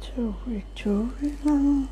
to return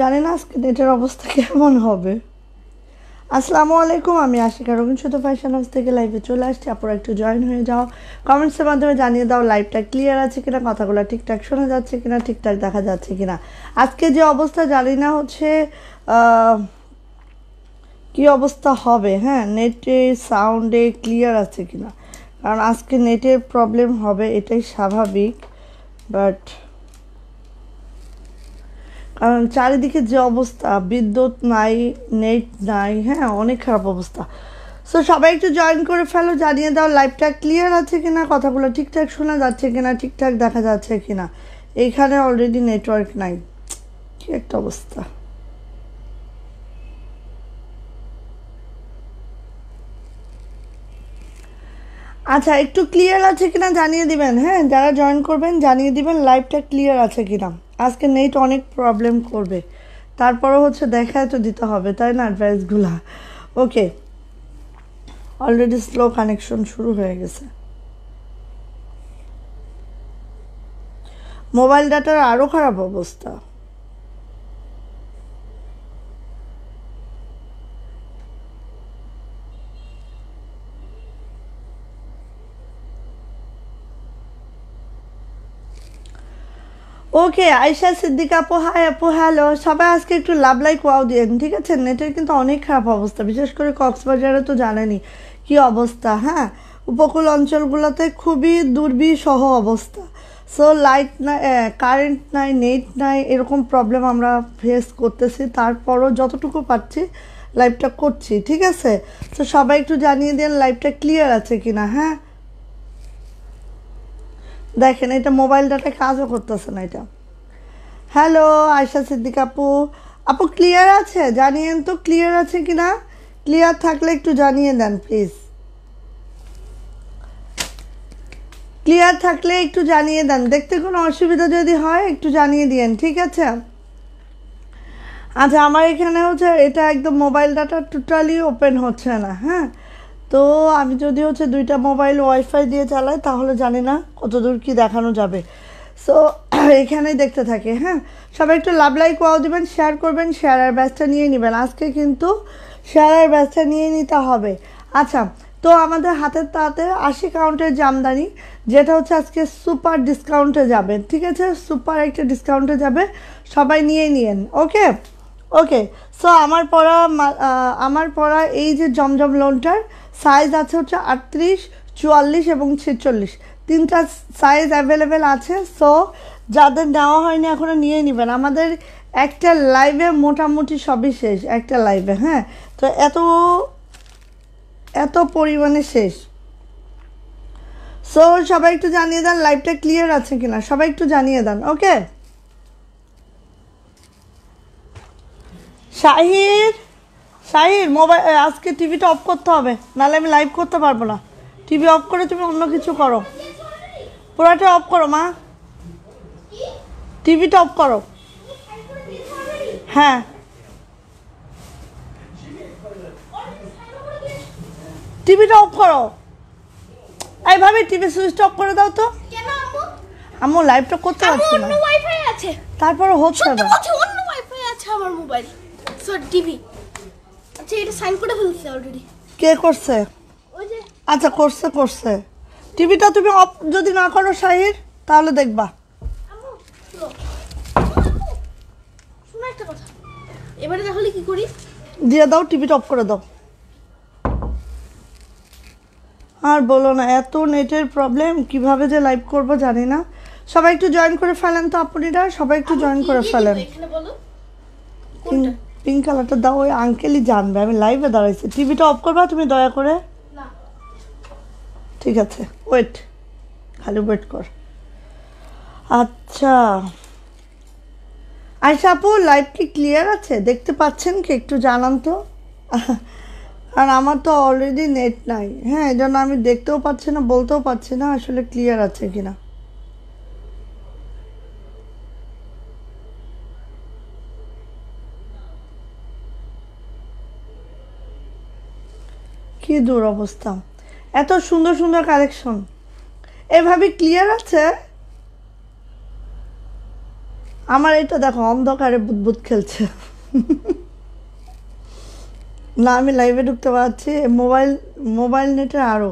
জানি না আজকে নেটের অবস্থা কেমন হবে আসসালামু আলাইকুম আমি আশিকা রবীন্দ্র ফ্যাশন হাউস থেকে লাইভে চলে আসছি আপনারা একটু জয়েন হয়ে যাও কমেন্টসের মাধ্যমে জানিয়ে দাও লাইভটা ক্লিয়ার আছে কিনা কথাগুলো ঠিকঠাক শোনা যাচ্ছে কিনা ঠিকঠাক দেখা যাচ্ছে কিনা আজকে যে অবস্থা জানি না হচ্ছে কি অবস্থা হবে হ্যাঁ নেটে সাউন্ডে ক্লিয়ার আছে কিনা কারণ আজকে নেটের প্রবলেম হবে এটাই স্বাভাবিক বাট কারণ চারিদিকে যে অবস্থা বিদ্যুৎ নাই নেট নাই হ্যাঁ অনেক খারাপ অবস্থা সো সবাই একটু জয়েন করে ফেলো জানিয়ে দাও লাইফটা ক্লিয়ার আছে কিনা কথাগুলো ঠিকঠাক শোনা যাচ্ছে কিনা ঠিকঠাক দেখা যাচ্ছে কিনা এখানে অলরেডি নেটওয়ার্ক নাই কী একটা অবস্থা আচ্ছা একটু ক্লিয়ার আছে কিনা জানিয়ে দিবেন হ্যাঁ যারা জয়েন করবেন জানিয়ে দিবেন লাইভটা ক্লিয়ার আছে কিনা আজকে নেট অনেক প্রবলেম করবে তারপরও হচ্ছে দেখায় তো দিতে হবে তাই না অ্যাডভাইসগুলা ওকে অলরেডি স্লো কানেকশন শুরু হয়ে গেছে মোবাইল ডাটার আরও খারাপ অবস্থা ওকে আয়সা সিদ্দিকা আপু পোহালো সবাই আজকে একটু লাভ লাইক ওয়াও দিয়েন ঠিক আছে নেটের কিন্তু অনেক খারাপ অবস্থা বিশেষ করে কক্সবাজারে তো জানেনি কি অবস্থা হ্যাঁ উপকূল অঞ্চলগুলোতে খুবই দুর্বিষহ অবস্থা সো লাইট নাই কারেন্ট নাই নেট নাই এরকম প্রবলেম আমরা ফেস করতেছি তারপরও যতটুকু পাচ্ছি লাইভটা করছি ঠিক আছে তো সবাই একটু জানিয়ে দেন লাইভটা ক্লিয়ার আছে কিনা হ্যাঁ দেখেন এটা মোবাইল ডাটা কাজও করতেছে না এটা হ্যালো আয়সা সিদ্দিক আপু আপু ক্লিয়ার আছে জানিয়েন তো ক্লিয়ার আছে কি না ক্লিয়ার থাকলে একটু জানিয়ে দেন প্লিজ ক্লিয়ার থাকলে একটু জানিয়ে দেন দেখতে কোনো অসুবিধা যদি হয় একটু জানিয়ে দিয়েন ঠিক আছে আচ্ছা আমার এখানে হচ্ছে এটা একদম মোবাইল ডাটা টোটালি ওপেন হচ্ছে না হ্যাঁ তো আমি যদি হচ্ছে দুইটা মোবাইল ওয়াইফাই দিয়ে চালাই তাহলে জানি না দূর কী দেখানো যাবে সো এখানেই দেখতে থাকে হ্যাঁ সবাই একটু লাভ লাইক ওয়াও দেবেন শেয়ার করবেন শেয়ার আর ব্যাচটা নিয়ে নেবেন আজকে কিন্তু শেয়ার আর ব্যাচটা নিয়ে নিতে হবে আচ্ছা তো আমাদের হাতের তাতে আশি কাউন্টের জামদানি যেটা হচ্ছে আজকে সুপার ডিসকাউন্টে যাবে ঠিক আছে সুপার একটা ডিসকাউন্টে যাবে সবাই নিয়ে নিয়েন ওকে ওকে সো আমার পড়া আমার পড়া এই যে জমজম লোনটার সাইজ আছে হচ্ছে আটত্রিশ চুয়াল্লিশ এবং ছেচল্লিশ তিনটা সাইজ অ্যাভেলেবেল আছে সো যাদের নেওয়া হয়নি এখনও নিয়ে নেবেন আমাদের একটা লাইভে মোটামুটি সবই শেষ একটা লাইভে হ্যাঁ তো এত এত পরিমাণে শেষ সো সবাই একটু জানিয়ে দেন লাইভটা ক্লিয়ার আছে কিনা সবাই একটু জানিয়ে দেন ওকে শাহির সাহির মোবাইল আজকে টিভিটা অফ করতে হবে নাহলে আমি লাইভ করতে পারবো না টিভি অফ করে তুমি অন্য কিছু করো পুরাটা অফ করো মা টিভিটা অফ করো হ্যাঁ টিভিটা অফ করো এইভাবে টিভি সুইচটা অফ করে দাও তো আমার লাইভটা করতে পারছি না তারপরে হচ্ছে না আমার মোবাইল টিভি আচ্ছা কে করছে আচ্ছা করছে করছে টিভিটা তুমি অফ যদি না করো শাহির তাহলে দেখবা এবারে তাহলে কি করি দিয়ে দাও টিভিটা অফ করে দাও আর বলো না এত নেটের প্রবলেম কিভাবে যে লাইভ করব জানি না সবাই একটু জয়েন করে ফেলেন তো আপনিরা সবাই একটু জয়েন করে ফেলেন এখানে বলো কোনটা পিঙ্ক কালারটা দাও ওই আঙ্কেলই জানবে আমি লাইভে দাঁড়াইছি টিভিটা অফ করবা তুমি দয়া করে ঠিক আছে ওয়েট খালি ওয়েট কর আচ্ছা আয়সা আপু লাইভ কি ক্লিয়ার আছে দেখতে পাচ্ছেন কি একটু জানান তো আর আমার তো অলরেডি নেট নাই হ্যাঁ এই জন্য আমি দেখতেও পাচ্ছি না বলতেও পারছি না আসলে ক্লিয়ার আছে কিনা কি দুরবস্থা এত সুন্দর সুন্দর কালেকশন এভাবে ক্লিয়ার আছে আমার এটা দেখো অন্ধকারে বুদবুদ খেলছে না আমি লাইভে ঢুকতে পারছি মোবাইল মোবাইল নেটে আরও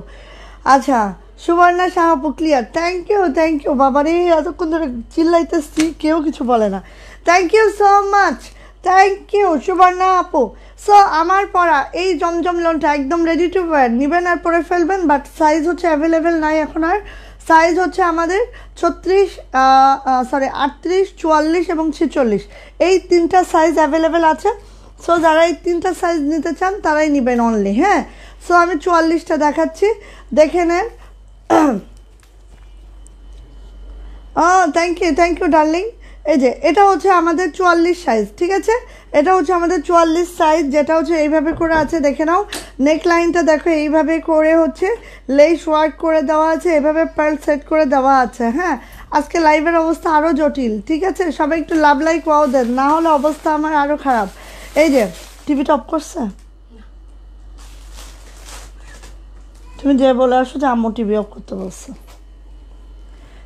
আচ্ছা সুবর্ণা সাহাপু clear thank you thank you বাবারে এতক্ষণ ধরে চিল্লাইতেছি কেউ কিছু বলে না thank you so much thank you Suborna আপু সো আমার পড়া এই জমজম লোনটা একদম রেডি টু ওয়ার নেবেন আর পরে ফেলবেন বাট সাইজ হচ্ছে অ্যাভেলেবেল নাই এখন আর সাইজ হচ্ছে আমাদের ছত্রিশ সরি আটত্রিশ চুয়াল্লিশ এবং ছেচল্লিশ এই তিনটা সাইজ অ্যাভেলেবেল আছে সো যারা এই তিনটা সাইজ নিতে চান তারাই নেবেন অনলি হ্যাঁ সো আমি চুয়াল্লিশটা দেখাচ্ছি দেখে নেন ও thank you thank you darling এই যে এটা হচ্ছে আমাদের চুয়াল্লিশ সাইজ ঠিক আছে এটা হচ্ছে আমাদের চুয়াল্লিশ সাইজ যেটা হচ্ছে এইভাবে করে আছে দেখে নাও নেক লাইনটা দেখো এইভাবে করে হচ্ছে লেস ওয়ার্ক করে দেওয়া আছে এভাবে পার্ল সেট করে দেওয়া আছে হ্যাঁ আজকে লাইভের অবস্থা আরও জটিল ঠিক আছে সবাই একটু লাভ লাইক পাওয়া দেন না হলে অবস্থা আমার আরও খারাপ এই যে টিভিটা অফ করছে তুমি যে বলে আসো যে আম্মু টিভি অফ করতে বলছো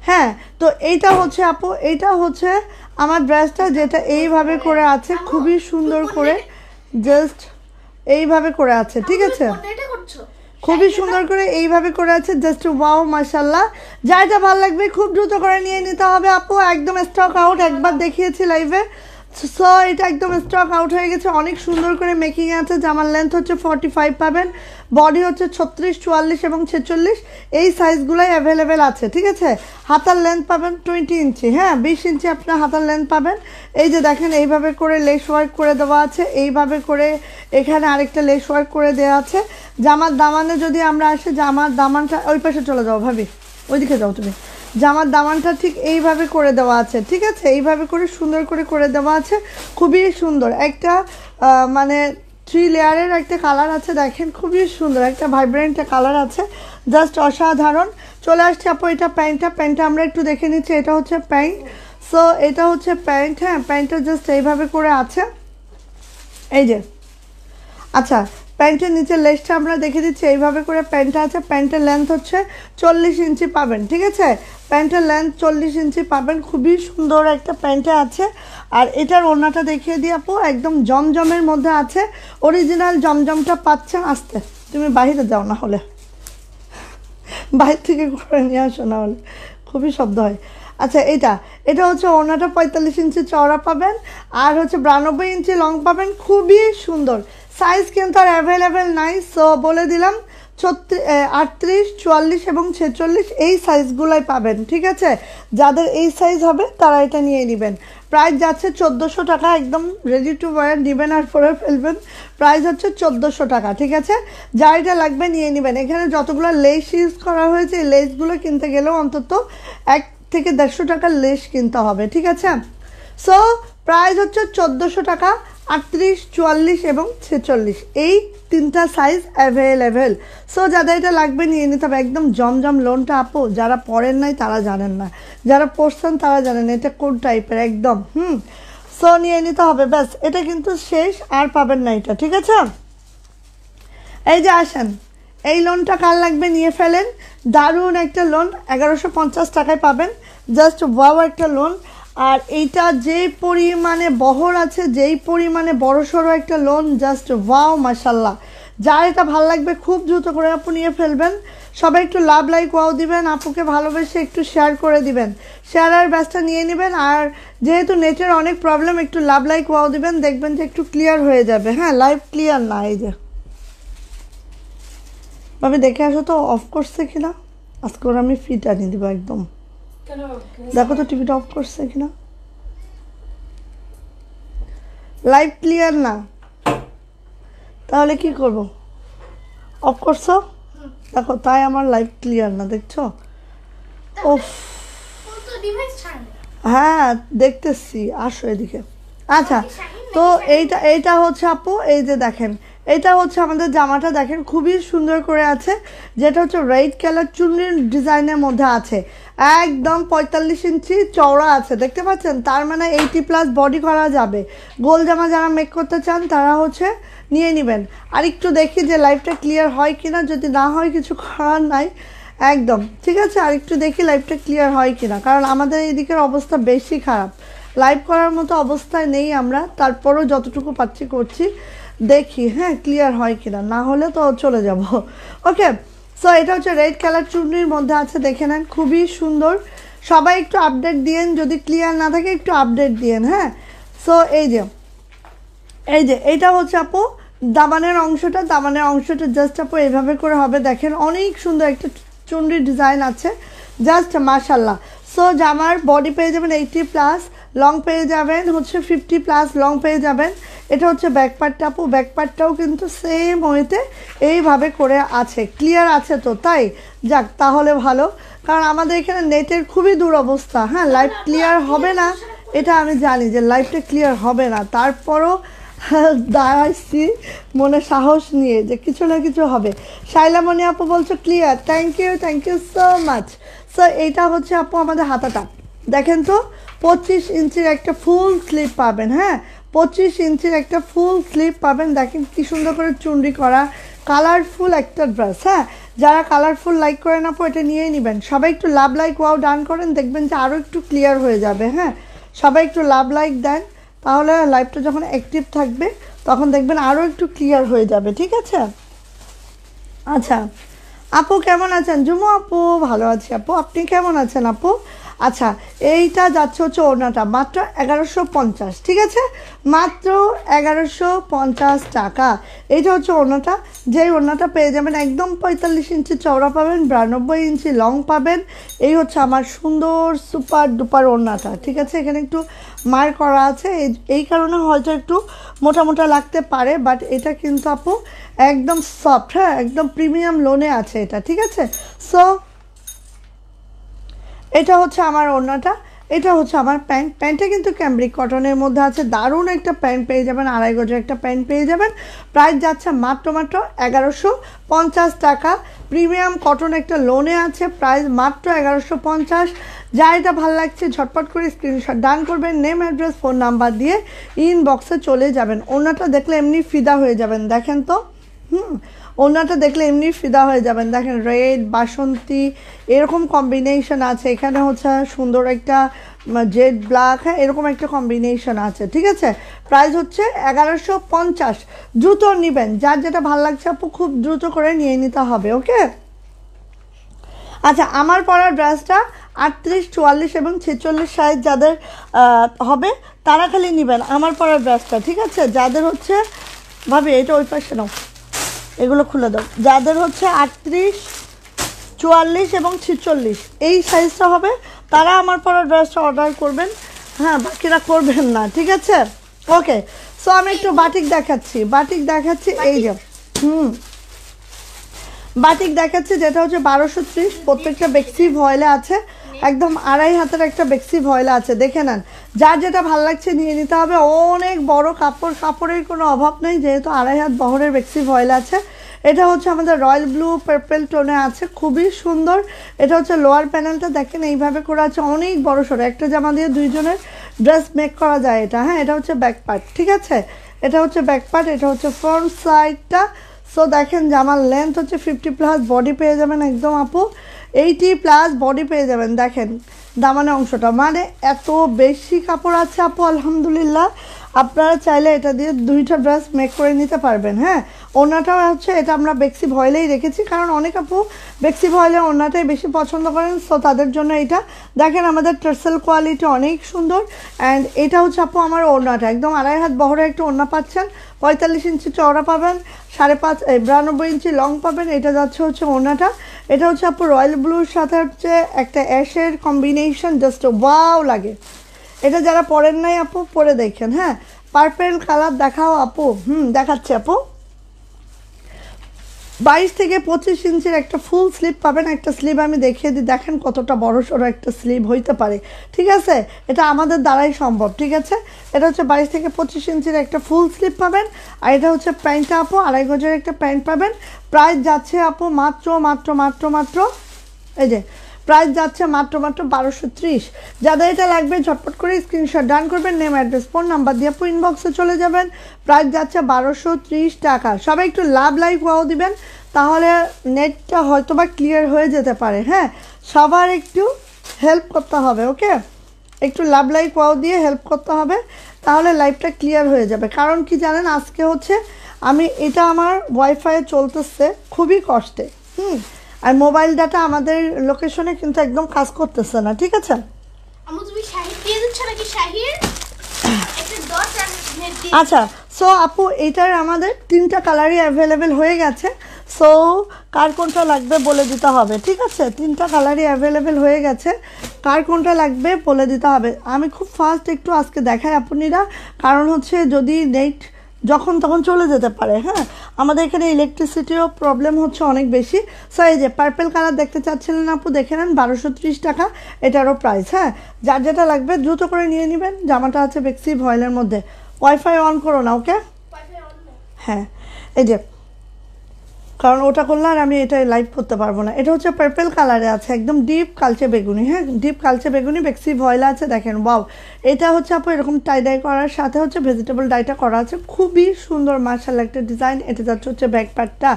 হ্যাঁ তো এইটা হচ্ছে আপু এইটা হচ্ছে আমার ড্রেসটা যেটা এইভাবে করে আছে খুবই সুন্দর করে জাস্ট এইভাবে করে আছে ঠিক আছে খুবই সুন্দর করে এইভাবে করে আছে জাস্ট ওয়াও মাসাল্লাহ যা যা ভালো লাগবে খুব দ্রুত করে নিয়ে নিতে হবে আপু একদম স্টক আউট একবার দেখিয়েছি লাইভে সো এটা একদম স্টক আউট হয়ে গেছে অনেক সুন্দর করে মেকিং আছে জামার লেন্থ হচ্ছে ফর্টি ফাইভ পাবেন বডি হচ্ছে ছত্রিশ চুয়াল্লিশ এবং ছেচল্লিশ এই সাইজগুলোই অ্যাভেলেবেল আছে ঠিক আছে হাতার লেন্থ পাবেন টোয়েন্টি ইঞ্চি হ্যাঁ বিশ ইঞ্চি আপনার হাতার লেন্থ পাবেন এই যে দেখেন এইভাবে করে লেস ওয়ার্ক করে দেওয়া আছে এইভাবে করে এখানে আরেকটা লেস ওয়ার্ক করে দেওয়া আছে জামার দামানে যদি আমরা আসি জামার দামানটা ওই পাশে চলে যাও ভাবি ওইদিকে যাও তুমি জামার দামানটা ঠিক এইভাবে করে দেওয়া আছে ঠিক আছে এইভাবে করে সুন্দর করে করে দেওয়া আছে খুবই সুন্দর একটা মানে থ্রি লেয়ারের একটা কালার আছে দেখেন খুবই সুন্দর একটা ভাইব্রেন্ট কালার আছে জাস্ট অসাধারণ চলে আসছে আপু এটা প্যান্টটা প্যান্টটা আমরা একটু দেখে নিচ্ছি এটা হচ্ছে প্যান্ট সো এটা হচ্ছে প্যান্ট হ্যাঁ প্যান্টটা জাস্ট এইভাবে করে আছে এই যে আচ্ছা প্যান্টের নিচের লেসটা আমরা দেখে দিচ্ছি এইভাবে করে প্যান্টটা আছে প্যান্টের লেন্থ হচ্ছে চল্লিশ ইঞ্চি পাবেন ঠিক আছে প্যান্টের লেন্থ চল্লিশ ইঞ্চি পাবেন খুবই সুন্দর একটা প্যান্টে আছে আর এটার ওনাটা দেখিয়ে দিয়ে আপু একদম জমজমের মধ্যে আছে অরিজিনাল জমজমটা পাচ্ছেন আসতে তুমি বাহিরে যাও না হলে বাইরে থেকে ঘুরে নিয়ে আসো না হলে খুবই শব্দ হয় আচ্ছা এটা এটা হচ্ছে ওনাটা পঁয়তাল্লিশ ইঞ্চি চওড়া পাবেন আর হচ্ছে বিরানব্বই ইঞ্চি লং পাবেন খুবই সুন্দর সাইজ কিন্তু আর অ্যাভেলেবেল নাই সো বলে দিলাম ছত্রিশ আটত্রিশ চুয়াল্লিশ এবং ছেচল্লিশ এই সাইজগুলোই পাবেন ঠিক আছে যাদের এই সাইজ হবে তারা এটা নিয়ে নেবেন প্রাইস যাচ্ছে চোদ্দোশো টাকা একদম রেডি টু ওয়ার নেবেন আর পরে ফেলবেন প্রাইস হচ্ছে চোদ্দোশো টাকা ঠিক আছে যা এটা লাগবে নিয়ে নেবেন এখানে যতগুলো লেস ইউজ করা হয়েছে এই লেসগুলো কিনতে গেলেও অন্তত এক থেকে দেড়শো টাকার লেস কিনতে হবে ঠিক আছে সো প্রাইস হচ্ছে চোদ্দোশো টাকা আটত্রিশ চুয়াল্লিশ এবং ছেচল্লিশ এই তিনটা সাইজ অ্যাভেলেবেল সো যাদের এটা লাগবে নিয়ে নিতে হবে একদম জমজম লোনটা আপো যারা পড়েন নাই তারা জানেন না যারা পড়ছেন তারা জানেন এটা কোন টাইপের একদম হুম সো নিয়ে নিতে হবে ব্যাস এটা কিন্তু শেষ আর পাবেন না এটা ঠিক আছে এই যে আসেন এই লোনটা কার লাগবে নিয়ে ফেলেন দারুণ একটা লোন এগারোশো পঞ্চাশ টাকায় পাবেন জাস্ট ওয়াও একটা লোন আর এইটা যে পরিমাণে বহর আছে যেই পরিমাণে বড় সড়ো একটা লোন জাস্ট ওয়াও মাসাল্লাহ যা এটা ভাল লাগবে খুব দ্রুত করে আপু নিয়ে ফেলবেন সবাই একটু লাভ লাইক ওয়াও দিবেন আপুকে ভালোবেসে একটু শেয়ার করে দিবেন শেয়ার আর ব্যাচটা নিয়ে নেবেন আর যেহেতু নেটের অনেক প্রবলেম একটু লাভ লাইক ওয়াও দিবেন দেখবেন যে একটু ক্লিয়ার হয়ে যাবে হ্যাঁ লাইভ ক্লিয়ার না এই যে ভাবে দেখে আসো তো অফ করছে কিনা আজকে আমি ফিটা নিয়ে দেবো একদম দেখো তো টিভিটা অফ করছে কিনা লাইভ ক্লিয়ার না তাহলে কি করব অফ করছো দেখো তাই আমার লাইভ ক্লিয়ার না দেখছো ওফ হ্যাঁ দেখতেছি আসো এদিকে আচ্ছা তো এইটা এইটা হচ্ছে আপু এই যে দেখেন এটা হচ্ছে আমাদের জামাটা দেখেন খুবই সুন্দর করে আছে যেটা হচ্ছে রেড কালার চুনির ডিজাইনের মধ্যে আছে একদম পঁয়তাল্লিশ ইঞ্চি চওড়া আছে দেখতে পাচ্ছেন তার মানে এইটি প্লাস বডি করা যাবে গোল জামা যারা মেক করতে চান তারা হচ্ছে নিয়ে নেবেন আর একটু দেখি যে লাইফটা ক্লিয়ার হয় কি না যদি না হয় কিছু করার নাই একদম ঠিক আছে আর একটু দেখি লাইফটা ক্লিয়ার হয় কি না কারণ আমাদের এদিকের অবস্থা বেশি খারাপ লাইভ করার মতো অবস্থায় নেই আমরা তারপরও যতটুকু পাচ্ছি করছি দেখি হ্যাঁ ক্লিয়ার হয় কিনা না হলে তো চলে যাব ওকে সো এটা হচ্ছে রেড কালার চুনির মধ্যে আছে দেখে নেন খুবই সুন্দর সবাই একটু আপডেট দিয়েন যদি ক্লিয়ার না থাকে একটু আপডেট দিয়েন হ্যাঁ সো এই যে এই যে এটা হচ্ছে আপু দামানের অংশটা দামানের অংশটা জাস্ট আপু এইভাবে করে হবে দেখেন অনেক সুন্দর একটা চুনরির ডিজাইন আছে জাস্ট মাসাল্লাহ সো জামার বডি পেয়ে যাবেন এইটি প্লাস লং পেয়ে যাবেন হচ্ছে ফিফটি প্লাস লং পেয়ে যাবেন এটা হচ্ছে ব্যাকপার্টটা আপু ব্যাকপারটাও কিন্তু সেম ওয়েতে এইভাবে করে আছে ক্লিয়ার আছে তো তাই যাক তাহলে ভালো কারণ আমাদের এখানে নেটের খুবই দুরবস্থা হ্যাঁ লাইভ ক্লিয়ার হবে না এটা আমি জানি যে লাইভটা ক্লিয়ার হবে না তারপরও দাঁড়াইছি মনে সাহস নিয়ে যে কিছু না কিছু হবে শাইলামণি আপু বলছো clear thank you thank you so much so এইটা হচ্ছে আপু আমাদের হাতাটা দেখেন তো পঁচিশ ইঞ্চির একটা ফুল স্লিপ পাবেন হ্যাঁ পঁচিশ ইঞ্চির একটা ফুল স্লিপ পাবেন দেখেন কী সুন্দর করে চুন্ডি করা কালারফুল একটা ড্রেস হ্যাঁ যারা কালারফুল লাইক করে না পো এটা নিয়েই নেবেন সবাই একটু লাভ লাইক ওয়াও ডান করেন দেখবেন যে আরও একটু ক্লিয়ার হয়ে যাবে হ্যাঁ সবাই একটু লাভ লাইক দেন তাহলে লাইফটা যখন অ্যাক্টিভ থাকবে তখন দেখবেন আরও একটু ক্লিয়ার হয়ে যাবে ঠিক আছে আচ্ছা আপু কেমন আছেন জুমু আপু ভালো আছি আপু আপনি কেমন আছেন আপু আচ্ছা এইটা যাচ্ছে হচ্ছে ওনাটা মাত্র এগারোশো পঞ্চাশ ঠিক আছে মাত্র এগারোশো পঞ্চাশ টাকা এইটা হচ্ছে ওনাটা যে ওড়নাটা পেয়ে যাবেন একদম পঁয়তাল্লিশ ইঞ্চি চওড়া পাবেন বিরানব্বই ইঞ্চি লং পাবেন এই হচ্ছে আমার সুন্দর সুপার ডুপার ওড়নাটা ঠিক আছে এখানে একটু মার করা আছে এই কারণে হয়তো একটু মোটা মোটা লাগতে পারে বাট এটা কিন্তু আপু একদম সফট হ্যাঁ একদম প্রিমিয়াম লোনে আছে এটা ঠিক আছে সো এটা হচ্ছে আমার ওড়নাটা এটা হচ্ছে আমার প্যান্ট প্যান্টটা কিন্তু ক্যামব্রিক কটনের মধ্যে আছে দারুণ একটা প্যান্ট পেয়ে যাবেন আড়াই গজের একটা প্যান্ট পেয়ে যাবেন প্রাইস যাচ্ছে মাত্র মাত্র এগারোশো পঞ্চাশ টাকা প্রিমিয়াম কটন একটা লোনে আছে প্রাইস মাত্র এগারোশো পঞ্চাশ যা এটা ভালো লাগছে ঝটপট করে স্ক্রিনশট ডান করবেন নেম অ্যাড্রেস ফোন নাম্বার দিয়ে ইনবক্সে চলে যাবেন ওনাটা দেখলে এমনি ফিদা হয়ে যাবেন দেখেন তো হুম ওনাটা দেখলে এমনি ফিদা হয়ে যাবেন দেখেন রেড বাসন্তী এরকম কম্বিনেশন আছে এখানে হচ্ছে সুন্দর একটা জেড ব্ল্যাক হ্যাঁ এরকম একটা কম্বিনেশন আছে ঠিক আছে প্রাইস হচ্ছে এগারোশো পঞ্চাশ দ্রুত নেবেন যার যেটা ভালো লাগছে আপু খুব দ্রুত করে নিয়ে নিতে হবে ওকে আচ্ছা আমার পরার ড্রেসটা আটত্রিশ চুয়াল্লিশ এবং ছেচল্লিশ সাইজ যাদের হবে তারা খালি নেবেন আমার পরার ড্রেসটা ঠিক আছে যাদের হচ্ছে ভাবি এটা ওই পাশে নাও এগুলো খুলে দাও যাদের হচ্ছে আটত্রিশ চুয়াল্লিশ এবং ছিচল্লিশ এই সাইজটা হবে তারা আমার পরে ড্রেসটা অর্ডার করবেন হ্যাঁ বাকিরা করবেন না ঠিক আছে ওকে সো আমি একটু বাটিক দেখাচ্ছি বাটিক দেখাচ্ছি এই যে হুম বাটিক দেখাচ্ছি যেটা হচ্ছে বারোশো ত্রিশ প্রত্যেকটা ব্যক্তি ভয়লে আছে একদম আড়াই হাতের একটা বেক্সি ভয়লা আছে দেখে নেন যার যেটা ভাল লাগছে নিয়ে নিতে হবে অনেক বড় কাপড় কাপড়ের কোনো অভাব নেই যেহেতু আড়াই হাত বহরের বেক্সি ভয়লা আছে এটা হচ্ছে আমাদের রয়্যাল ব্লু পার্পেল টোনে আছে খুবই সুন্দর এটা হচ্ছে লোয়ার প্যানেলটা দেখেন এইভাবে করা আছে অনেক বড় সরো একটা জামা দিয়ে দুইজনের ড্রেস মেক করা যায় এটা হ্যাঁ এটা হচ্ছে ব্যাক পার্ট ঠিক আছে এটা হচ্ছে ব্যাক পার্ট এটা হচ্ছে ফ্রন্ট সাইডটা সো দেখেন জামার লেন্থ হচ্ছে ফিফটি প্লাস বডি পেয়ে যাবেন একদম আপু এইটি প্লাস বডি পেয়ে যাবেন দেখেন দামানে অংশটা মানে এত বেশি কাপড় আছে আপু আলহামদুলিল্লাহ আপনারা চাইলে এটা দিয়ে দুইটা ড্রেস মেক করে নিতে পারবেন হ্যাঁ ওনাটাও হচ্ছে এটা আমরা বেক্সি ভয়েলেই রেখেছি কারণ অনেক আপু বেক্সি ভয়েলে ওনাটাই বেশি পছন্দ করেন সো তাদের জন্য এটা দেখেন আমাদের টার্সেল কোয়ালিটি অনেক সুন্দর অ্যান্ড এটা হচ্ছে আপু আমার ওনাটা একদম আড়াই হাত বহরে একটু ওনা পাচ্ছেন পঁয়তাল্লিশ ইঞ্চি চওড়া পাবেন সাড়ে পাঁচ বিরানব্বই ইঞ্চি লং পাবেন এটা যাচ্ছে হচ্ছে ওনাটা এটা হচ্ছে আপু রয়্যাল ব্লুর সাথে হচ্ছে একটা অ্যাশের কম্বিনেশন জাস্ট ওয়াও লাগে এটা যারা পরেন নাই আপু পরে দেখেন হ্যাঁ পার্পেল কালার দেখাও আপু হুম দেখাচ্ছে আপু বাইশ থেকে পঁচিশ ইঞ্চির একটা ফুল স্লিভ পাবেন একটা স্লিভ আমি দেখিয়ে দিই দেখেন কতটা বড় সড়ো একটা স্লিভ হইতে পারে ঠিক আছে এটা আমাদের দ্বারাই সম্ভব ঠিক আছে এটা হচ্ছে বাইশ থেকে পঁচিশ ইঞ্চির একটা ফুল স্লিভ পাবেন আর এটা হচ্ছে প্যান্ট আপো আড়াই গজের একটা প্যান্ট পাবেন প্রাইস যাচ্ছে আপু মাত্র মাত্র মাত্র মাত্র এই যে প্রাইস যাচ্ছে মাত্র মাত্র বারোশো ত্রিশ যাদের এটা লাগবে ঝটপট করে স্ক্রিনশট ডান করবেন নেম অ্যাড্রেস ফোন নাম্বার দিয়ে আপু ইনবক্সে চলে যাবেন প্রাইস যাচ্ছে বারোশো ত্রিশ টাকা সবাই একটু লাভ লাইক হওয়াও দিবেন তাহলে নেটটা হয়তো বা ক্লিয়ার হয়ে যেতে পারে হ্যাঁ সবার একটু হেল্প করতে হবে ওকে একটু লাভ লাইক হওয়াও দিয়ে হেল্প করতে হবে তাহলে লাইফটা ক্লিয়ার হয়ে যাবে কারণ কি জানেন আজকে হচ্ছে আমি এটা আমার ওয়াইফাইয়ে চলতেছে খুবই কষ্টে হুম আর মোবাইল ডাটা আমাদের লোকেশনে কিন্তু একদম কাজ করতেছে না ঠিক আছে আচ্ছা সো আপু এটার আমাদের তিনটা কালারই অ্যাভেলেবেল হয়ে গেছে সো কার কোনটা লাগবে বলে দিতে হবে ঠিক আছে তিনটা কালারই অ্যাভেলেবেল হয়ে গেছে কার কোনটা লাগবে বলে দিতে হবে আমি খুব ফাস্ট একটু আজকে দেখাই আপনিরা কারণ হচ্ছে যদি নেট যখন তখন চলে যেতে পারে হ্যাঁ আমাদের এখানে ইলেকট্রিসিটিরও প্রবলেম হচ্ছে অনেক বেশি সো এই যে পার্পেল কালার দেখতে চাচ্ছিলেন আপু দেখে নেন বারোশো ত্রিশ টাকা এটারও প্রাইস হ্যাঁ যার যেটা লাগবে দ্রুত করে নিয়ে নেবেন জামাটা আছে বেক্সি ভয়েলের মধ্যে ওয়াইফাই অন করো না ওকে হ্যাঁ এই যে কারণ ওটা করলে আর আমি এটা লাইভ করতে পারবো না এটা হচ্ছে পার্পেল কালারে আছে একদম ডিপ কালচে বেগুনি হ্যাঁ ডিপ কালচে বেগুনি বেক্সি ভয়লা আছে দেখেন বাউ এটা হচ্ছে আপু এরকম টাই ডাই করার সাথে হচ্ছে ভেজিটেবল ডাইটা করা আছে খুবই সুন্দর মার্শাল একটা ডিজাইন এটা যাচ্ছে হচ্ছে ব্যাকপ্যাকটা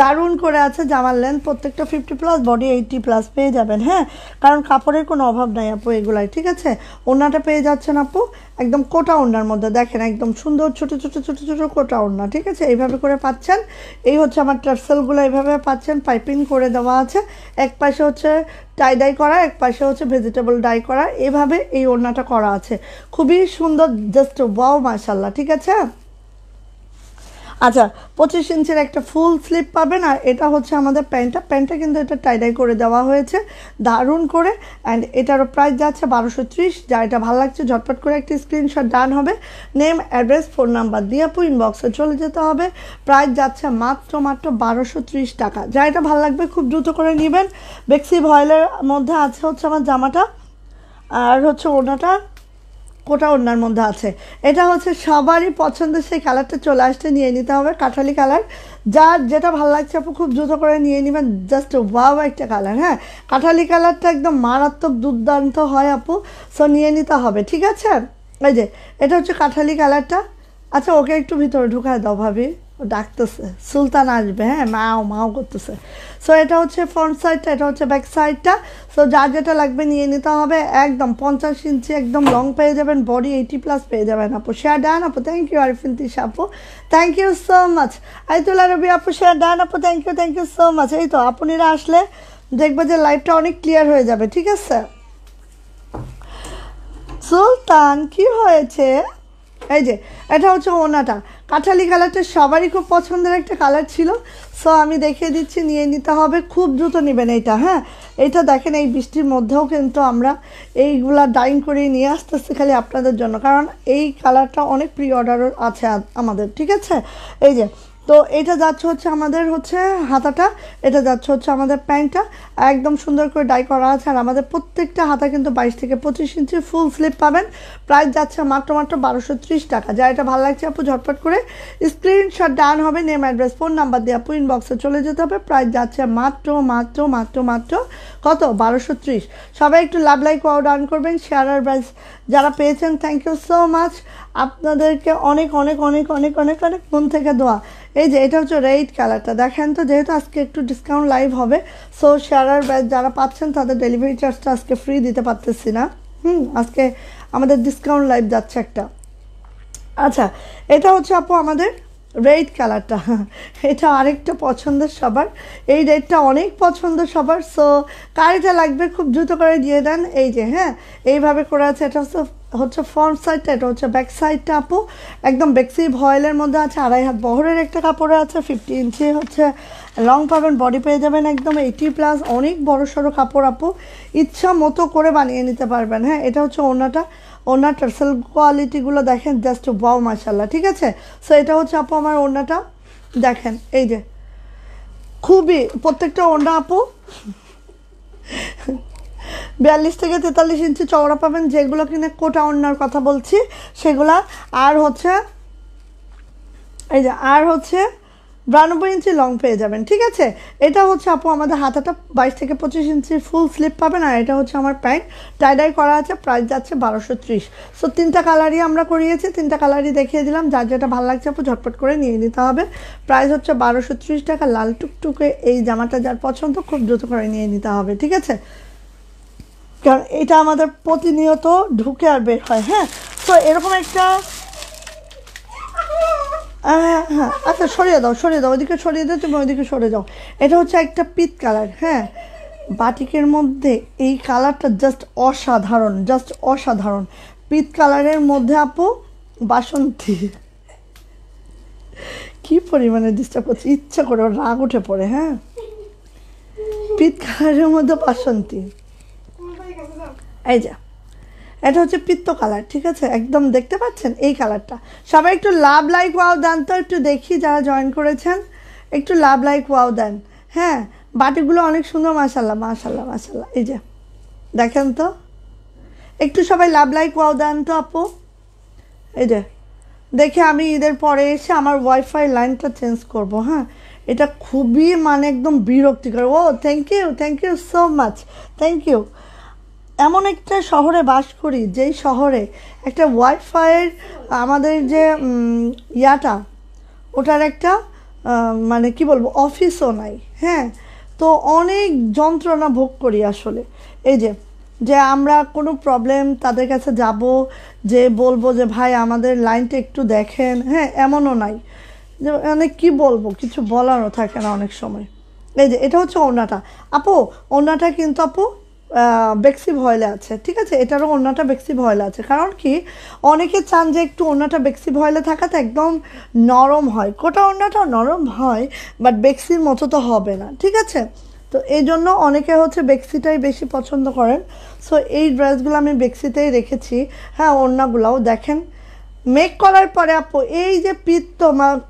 দারুণ করে আছে জামার লেন্থ প্রত্যেকটা fifty plus body eighty plus পেয়ে যাবেন হ্যাঁ কারণ কাপড়ের কোনো অভাব নাই আপু এগুলাই ঠিক আছে ওনাটা পেয়ে যাচ্ছেন আপু একদম কোটা ওনার মধ্যে দেখেন একদম সুন্দর ছোট ছোট ছোট ছোট কোটা ওনা ঠিক আছে এইভাবে করে পাচ্ছেন এই হচ্ছে আমার টার্সেলগুলো এইভাবে পাচ্ছেন পাইপিং করে দেওয়া আছে এক পাশে হচ্ছে টাই ডাই করা এক পাশে হচ্ছে ভেজিটেবল ডাই করা এভাবে এই ওড়নাটা করা আছে খুবই সুন্দর জাস্ট বাও মাশাল্লাহ ঠিক আছে আচ্ছা পঁচিশ ইঞ্চের একটা ফুল স্লিপ পাবেন আর এটা হচ্ছে আমাদের প্যান্টটা প্যান্টটা কিন্তু এটা টাইডাই করে দেওয়া হয়েছে দারুণ করে অ্যান্ড এটারও প্রাইস যাচ্ছে বারোশো ত্রিশ যা এটা ভালো লাগছে ঝটপট করে একটি স্ক্রিনশট ডান হবে নেম অ্যাড্রেস ফোন নাম্বার দিয়ে আপু ইনবক্সে চলে যেতে হবে প্রাইস যাচ্ছে মাত্র মাত্র বারোশো ত্রিশ টাকা যা এটা ভালো লাগবে খুব দ্রুত করে নেবেন বেক্সি ভয়েলের মধ্যে আছে হচ্ছে আমার জামাটা আর হচ্ছে ওনাটা কোটা ওনার মধ্যে আছে এটা হচ্ছে সবারই পছন্দের সেই কালারটা চলে আসতে নিয়ে নিতে হবে কাঁঠালি কালার যার যেটা ভালো লাগছে আপু খুব দ্রুত করে নিয়ে নেবেন জাস্ট ওয়াও একটা কালার হ্যাঁ কাঁঠালি কালারটা একদম মারাত্মক দুর্দান্ত হয় আপু সো নিয়ে নিতে হবে ঠিক আছে এই যে এটা হচ্ছে কাঁঠালি কালারটা আচ্ছা ওকে একটু ভিতরে ঢুকায় দাও ভাবি ডাকতেছে সুলতান আসবে হ্যাঁ মাও মাও করতেছে সো এটা হচ্ছে ফ্রন্ট সাইডটা এটা হচ্ছে ব্যাক সাইডটা সো যা যেটা লাগবে নিয়ে নিতে হবে একদম পঞ্চাশ ইঞ্চি একদম লং পেয়ে যাবেন বডি এইটি প্লাস পেয়ে যাবেন আপু শেয়ার ডান আপু থ্যাংক ইউ আরিফিন তিস আপু thank you so much Aitulla Robi আপু শেয়ার ডান আপু thank you thank you so much এই তো আপনিরা আসলে দেখবে যে লাইফটা অনেক ক্লিয়ার হয়ে যাবে ঠিক আছে সুলতান কি হয়েছে এই যে এটা হচ্ছে ওনাটা কাঁঠালি কালারটা সবারই খুব পছন্দের একটা কালার ছিল সো আমি দেখিয়ে দিচ্ছি নিয়ে নিতে হবে খুব দ্রুত নেবেন এইটা হ্যাঁ এইটা দেখেন এই বৃষ্টির মধ্যেও কিন্তু আমরা এইগুলা ডাইং করে নিয়ে আসতেছি খালি আপনাদের জন্য কারণ এই কালারটা অনেক প্রি অর্ডারও আছে আমাদের ঠিক আছে এই যে তো এটা যাচ্ছে হচ্ছে আমাদের হচ্ছে হাতাটা এটা যাচ্ছে হচ্ছে আমাদের প্যান্টটা একদম সুন্দর করে ডাই করা আছে আর আমাদের প্রত্যেকটা হাতা কিন্তু বাইশ থেকে পঁচিশ ইঞ্চি ফুল স্লিপ পাবেন প্রাইস যাচ্ছে মাত্র মাত্র বারোশো ত্রিশ টাকা যা এটা ভালো লাগছে আপু ঝটপট করে স্ক্রিনশট ডান হবে নেম অ্যাড্রেস ফোন নাম্বার দিয়ে আপু ইনবক্সে চলে যেতে হবে প্রাইস যাচ্ছে মাত্র মাত্র মাত্র মাত্র কত বারোশো ত্রিশ সবাই একটু লাভ লাইক ওয়াও ডান করবেন শেয়ার আর ব্রাইস যারা পেয়েছেন থ্যাংক ইউ সো মাচ আপনাদেরকে অনেক অনেক অনেক অনেক অনেক অনেক মন থেকে দোয়া এই যে এটা হচ্ছে রেড কালারটা দেখেন তো যেহেতু আজকে একটু ডিসকাউন্ট লাইভ হবে সো শেয়ারার যারা পাচ্ছেন তাদের ডেলিভারি চার্জটা আজকে ফ্রি দিতে পারতেছি না হুম আজকে আমাদের ডিসকাউন্ট লাইভ যাচ্ছে একটা আচ্ছা এটা হচ্ছে আপু আমাদের রেড কালারটা এটা আরেকটা পছন্দের সবার এই রেডটা অনেক পছন্দের সবার সো কার এটা লাগবে খুব দ্রুত করে দিয়ে দেন এই যে হ্যাঁ এইভাবে করে আছে এটা হচ্ছে হচ্ছে ফ্রন্ট সাইডটা এটা হচ্ছে ব্যাক সাইডটা আপু একদম বেক্সি ভয়েলের মধ্যে আছে আড়াই হাত বহরের একটা কাপড়ে আছে ফিফটি ইঞ্চি হচ্ছে লং পাবেন বডি পেয়ে যাবেন একদম এইটি প্লাস অনেক বড় সড়ো কাপড় আপু ইচ্ছা মতো করে বানিয়ে নিতে পারবেন হ্যাঁ এটা হচ্ছে ওনাটা ওনার টার্সেল কোয়ালিটিগুলো দেখেন জাস্ট ওয়াও মাসাল্লাহ ঠিক আছে সো এটা হচ্ছে আপু আমার ওনাটা দেখেন এই যে খুবই প্রত্যেকটা ওনা আপু বিয়াল্লিশ থেকে তেতাল্লিশ ইঞ্চি চওড়া পাবেন যেগুলো কিনা কোটা অন্যার কথা বলছি সেগুলা আর হচ্ছে এই যে আর হচ্ছে বিরানব্বই ইঞ্চি লং পেয়ে যাবেন ঠিক আছে এটা হচ্ছে আপু আমাদের হাতাটা বাইশ থেকে পঁচিশ ইঞ্চি ফুল স্লিপ পাবেন আর এটা হচ্ছে আমার প্যান্ট টাইডাই করা আছে প্রাইস যাচ্ছে বারোশো ত্রিশ সো তিনটা কালারই আমরা করিয়েছি তিনটা কালারই দেখিয়ে দিলাম যার যেটা ভালো লাগছে আপু ঝটপট করে নিয়ে নিতে হবে প্রাইস হচ্ছে বারোশো ত্রিশ টাকা লাল টুকটুকে এই জামাটা যার পছন্দ খুব দ্রুত করে নিয়ে নিতে হবে ঠিক আছে কারণ এটা আমাদের প্রতিনিয়ত ঢুকে আর বের হয় হ্যাঁ তো এরকম একটা হ্যাঁ হ্যাঁ আচ্ছা সরিয়ে দাও সরিয়ে দাও ওইদিকে সরিয়ে দাও তুমি ওইদিকে সরে যাও এটা হচ্ছে একটা পিত কালার হ্যাঁ বাটিকের মধ্যে এই কালারটা জাস্ট অসাধারণ জাস্ট অসাধারণ পিত কালারের মধ্যে আপু বাসন্তী কি পরিমাণে ডিস্টার্ব করছে ইচ্ছা করে রাগ উঠে পড়ে হ্যাঁ পিত কালারের মধ্যে বাসন্তী এই যা এটা হচ্ছে পিত্ত কালার ঠিক আছে একদম দেখতে পাচ্ছেন এই কালারটা সবাই একটু লাভ লাইক ওয়াও দেন তো একটু দেখি যারা জয়েন করেছেন একটু লাভ লাইক ওয়াও দেন হ্যাঁ বাটিগুলো অনেক সুন্দর মাশাল্লাহ মাশাল্লাহ মাশাল্লাহ এই যে দেখেন তো একটু সবাই লাভ লাইক ওয়াও দেন তো আপু এই যে দেখে আমি ঈদের পরে এসে আমার ওয়াইফাই লাইনটা চেঞ্জ করব হ্যাঁ এটা খুবই মানে একদম বিরক্তিকর ও thank you thank you so much thank you এমন একটা শহরে বাস করি যেই শহরে একটা ওয়াইফাইয়ের আমাদের যে ইয়াটা ওটার একটা মানে কি বলবো অফিসও নাই হ্যাঁ তো অনেক যন্ত্রণা ভোগ করি আসলে এই যে যে আমরা কোনো প্রবলেম তাদের কাছে যাব যে বলবো যে ভাই আমাদের লাইনটা একটু দেখেন হ্যাঁ এমনও নাই যে মানে কী বলবো কিছু বলারও থাকে না অনেক সময় এই যে এটা হচ্ছে ওনাটা আপু ওনাটা কিন্তু আপু বেক্সি ভয়লে আছে ঠিক আছে এটারও অন্যটা বেক্সি ভয়লে আছে কারণ কি অনেকে চান যে একটু ওড়নাটা বেক্সি ভয়লা থাকাতে একদম নরম হয় কোটা ওড়নাটাও নরম হয় বাট বেক্সির মতো তো হবে না ঠিক আছে তো এই জন্য অনেকে হচ্ছে বেক্সিটাই বেশি পছন্দ করেন সো এই ড্রেসগুলো আমি বেক্সিতেই রেখেছি হ্যাঁ ওড়নাগুলাও দেখেন মেক করার পরে আপু এই যে পিত্ত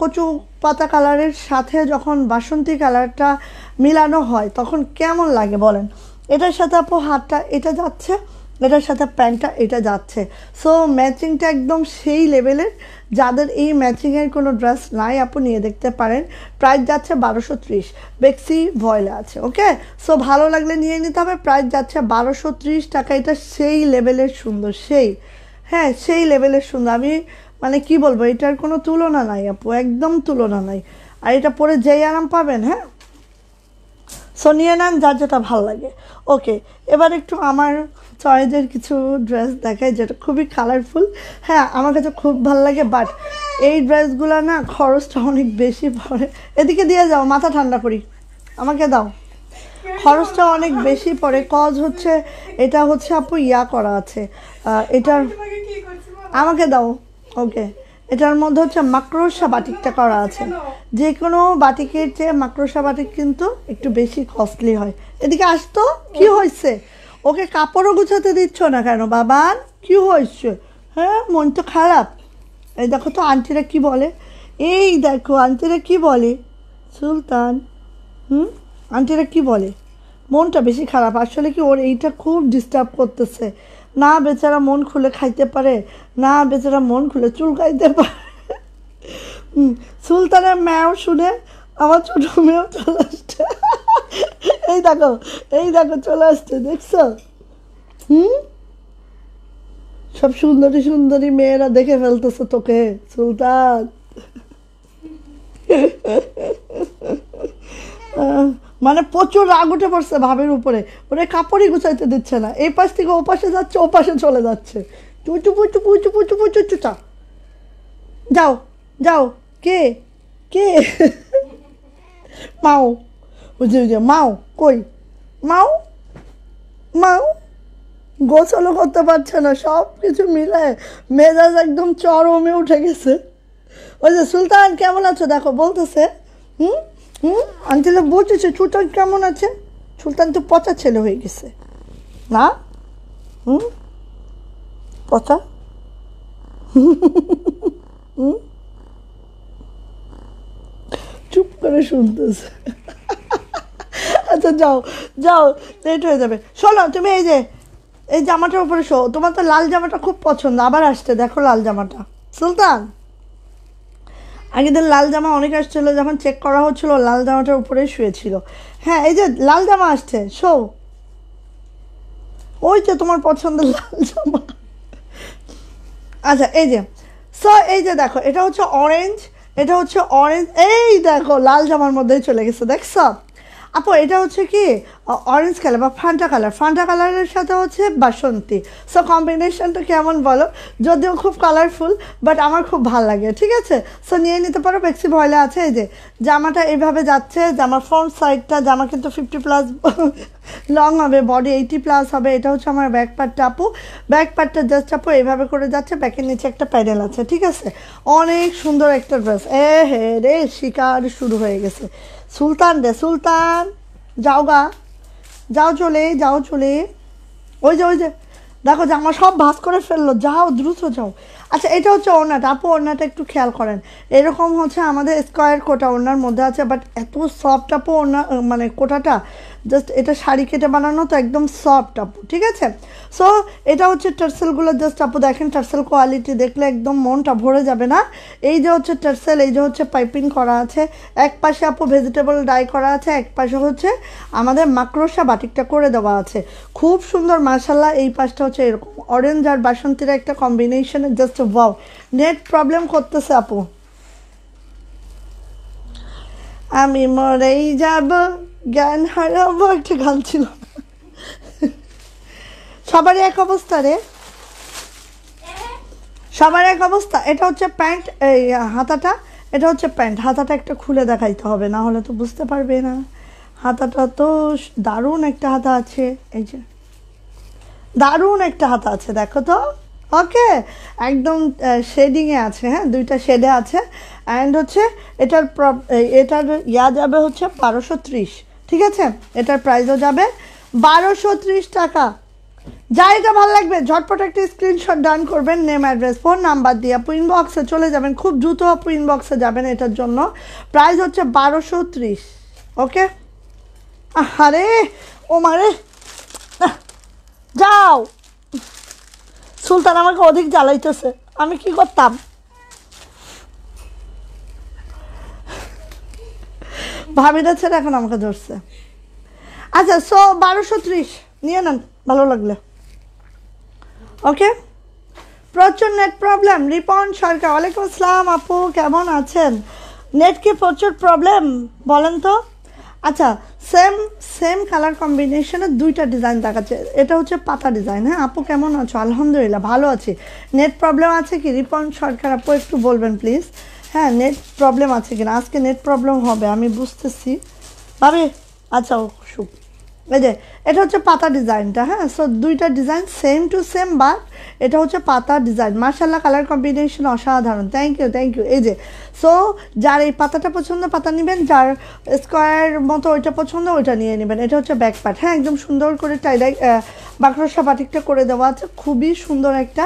কচু পাতা কালারের সাথে যখন বাসন্তী কালারটা মিলানো হয় তখন কেমন লাগে বলেন এটার সাথে আপু হাতটা এটা যাচ্ছে এটার সাথে প্যান্টটা এটা যাচ্ছে সো ম্যাচিংটা একদম সেই লেভেলের যাদের এই ম্যাচিংয়ের কোনো ড্রেস নাই আপু নিয়ে দেখতে পারেন প্রাইস যাচ্ছে বারোশো ত্রিশ বেক্সি ভয়লা আছে ওকে সো ভালো লাগলে নিয়ে নিতে হবে প্রাইস যাচ্ছে বারোশো ত্রিশ টাকা এটা সেই লেভেলের সুন্দর সেই হ্যাঁ সেই লেভেলের সুন্দর আমি মানে কি বলবো এটার কোনো তুলনা নাই আপু একদম তুলনা নাই আর এটা পরে যেই আরাম পাবেন হ্যাঁ সো নিয়ে নেন যার যেটা ভাল লাগে ওকে এবার একটু আমার চয়েজের কিছু ড্রেস দেখায় যেটা খুবই কালারফুল হ্যাঁ আমার কাছে খুব ভাল লাগে বাট এই ড্রেসগুলো না খরচটা অনেক বেশি পড়ে এদিকে দিয়ে যাও মাথা ঠান্ডা করি আমাকে দাও খরচটা অনেক বেশি পড়ে কজ হচ্ছে এটা হচ্ছে আপু ইয়া করা আছে এটার আমাকে দাও ওকে এটার মধ্যে হচ্ছে মাকড়সা বাটিকটা করা আছে যে কোনো বাটিকের চেয়ে মাকড়সা বাটিক কিন্তু একটু বেশি কস্টলি হয় এদিকে আসতো কি হয়েছে ওকে কাপড়ও গুছাতে দিচ্ছ না কেন বাবা কি হয়েছে হ্যাঁ মন তো খারাপ এই দেখো তো আন্টিরা কি বলে এই দেখো আন্টিরা কি বলে সুলতান হুম আন্টিরা কি বলে মনটা বেশি খারাপ আসলে কি ওর এইটা খুব ডিস্টার্ব করতেছে না বেচারা মন খুলে খাইতে পারে না বেচারা মন খুলে চুল খাইতে পারে সুলতানের ম্যাও শুনে আমার ছোট মেয়েও চলে আসছে এই দেখো এই দেখো চলে আসছে দেখছো হুম সব সুন্দরী সুন্দরী মেয়েরা দেখে ফেলতেছে তোকে সুলতান মানে প্রচুর রাগ উঠে পড়ছে ভাবের উপরে ওরে কাপড়ই গুছাইতে দিচ্ছে না এই পাশ থেকে ও পাশে যাচ্ছে ও পাশে চলে যাচ্ছে চুচু পুচু পুচু পুচু পুচু চুচা যাও যাও কে কে মাও বুঝে বুঝে মাও কই মাও মাও গোছলও করতে পারছে না সব কিছু মিলে মেজাজ একদম চরমে উঠে গেছে ওই যে সুলতান কেমন আছো দেখো বলতেছে হুম হুম আঞ্চলে বুঝেছে সুলতান কেমন আছে সুলতান তো পচা ছেলে হয়ে গেছে না হুম পচা হুম চুপ করে শুনতেছে আচ্ছা যাও যাও লেট হয়ে যাবে শোনো তুমি এই যে এই জামাটার উপরে শো তোমার তো লাল জামাটা খুব পছন্দ আবার আসতে দেখো লাল জামাটা সুলতান আগে তো লাল জামা অনেক আসছিল যখন চেক করা হচ্ছিলো লাল জামাটার উপরে শুয়েছিল হ্যাঁ এই যে লাল জামা আসছে শো ওই যে তোমার পছন্দের লাল জামা আচ্ছা এই যে সো এই যে দেখো এটা হচ্ছে অরেঞ্জ এটা হচ্ছে অরেঞ্জ এই দেখো লাল জামার মধ্যেই চলে গেছে দেখছ আপু এটা হচ্ছে কি অরেঞ্জ কালার বা ফান্টা কালার ফান্টা কালারের সাথে হচ্ছে বাসন্তী সো কম্বিনেশনটা কেমন বলো যদিও খুব কালারফুল বাট আমার খুব ভালো লাগে ঠিক আছে সো নিয়ে নিতে পারো বেক্সি ভয়লা আছে এই যে জামাটা এভাবে যাচ্ছে জামার ফ্রন্ট সাইডটা জামা কিন্তু ফিফটি প্লাস লং হবে বডি এইটি প্লাস হবে এটা হচ্ছে আমার ব্যাক পার্টটা আপু ব্যাক পার্টটা জাস্ট আপু এভাবে করে যাচ্ছে ব্যাকের নিচে একটা প্যাডেল আছে ঠিক আছে অনেক সুন্দর একটা ড্রেস এ হে রে শিকার শুরু হয়ে গেছে সুলতান রে সুলতান যাও গা যাও চলে যাও চলে ওই যে ওই যে দেখো জামা সব ভাস করে ফেললো যাও দ্রুত যাও আচ্ছা এটা হচ্ছে ওনাটা আপু ওড়নাটা একটু খেয়াল করেন এরকম হচ্ছে আমাদের স্কোয়ার কোটা ওড়নার মধ্যে আছে বাট এত সফট আপু ওনার মানে কোটাটা জাস্ট এটা শাড়ি কেটে বানানো তো একদম সফট আপু ঠিক আছে সো এটা হচ্ছে টার্সেলগুলো জাস্ট আপু দেখেন টার্সেল কোয়ালিটি দেখলে একদম মনটা ভরে যাবে না এই যে হচ্ছে টার্সেল এই যে হচ্ছে পাইপিং করা আছে এক পাশে আপু ভেজিটেবল ডাই করা আছে এক পাশে হচ্ছে আমাদের মাকড়সা বাটিকটা করে দেওয়া আছে খুব সুন্দর মার্শাল্লা এই পাশটা হচ্ছে এরকম অরেঞ্জ আর বাসন্তীর একটা কম্বিনেশনে জাস্ট ওয়াও নেট প্রবলেম করতেছে আপু আমি মরেই যাব জ্ঞান হারাবো একটা গান ছিল সবারই এক অবস্থা রে সবার এক অবস্থা এটা হচ্ছে প্যান্ট এই হাতাটা এটা হচ্ছে প্যান্ট হাতাটা একটা খুলে দেখাইতে হবে না হলে তো বুঝতে পারবে না হাতাটা তো দারুণ একটা হাতা আছে এই যে দারুণ একটা হাতা আছে দেখো তো ওকে একদম শেডিংয়ে আছে হ্যাঁ দুইটা শেডে আছে অ্যান্ড হচ্ছে এটার এটার ইয়া যাবে হচ্ছে বারোশো ত্রিশ ঠিক আছে এটার প্রাইসও যাবে বারোশো টাকা যাই এটা ভালো লাগবে ঝটপট একটা স্ক্রিনশট ডান করবেন নেম অ্যাড্রেস ফোন নাম্বার দিয়ে আপু ইনবক্সে চলে যাবেন খুব দ্রুত আপু ইনবক্সে যাবেন এটার জন্য প্রাইস হচ্ছে বারোশো ত্রিশ ওকে আরে ও মারে যাও সুলতান আমাকে অধিক জ্বালাইতেছে আমি কি করতাম ভাবিরা ছেড়ে এখন আমাকে ধরছে আচ্ছা সো বারোশো ত্রিশ নিয়ে নেন ভালো লাগলে ওকে প্রচুর নেট প্রবলেম রিপন সরকার ওয়ালাইকুম আসসালাম আপু কেমন আছেন নেট কি প্রচুর প্রবলেম বলেন তো আচ্ছা সেম সেম কালার কম্বিনেশনের দুইটা ডিজাইন দেখাচ্ছে এটা হচ্ছে পাতা ডিজাইন হ্যাঁ আপু কেমন আছো আলহামদুলিল্লাহ ভালো আছি নেট প্রবলেম আছে কি রিপন সরকার আপু একটু বলবেন প্লিজ হ্যাঁ নেট প্রবলেম আছে কিনা আজকে নেট প্রবলেম হবে আমি বুঝতেছি ভাবে আচ্ছা সুখ এই যে এটা হচ্ছে পাতা ডিজাইনটা হ্যাঁ সো দুইটা design same to same but এটা হচ্ছে পাতা ডিজাইন মার্শাল্লাহ কালার কম্বিনেশন অসাধারণ থ্যাংক ইউ থ্যাংক ইউ এই যে সো যার এই পাতাটা পছন্দ পাতা নেবেন যার স্কোয়ার মতো ওইটা পছন্দ ওইটা নিয়ে নেবেন এটা হচ্ছে ব্যাক পার্ট হ্যাঁ একদম সুন্দর করে টাইডাই বাকরসা বাটিকটা করে দেওয়া আছে খুবই সুন্দর একটা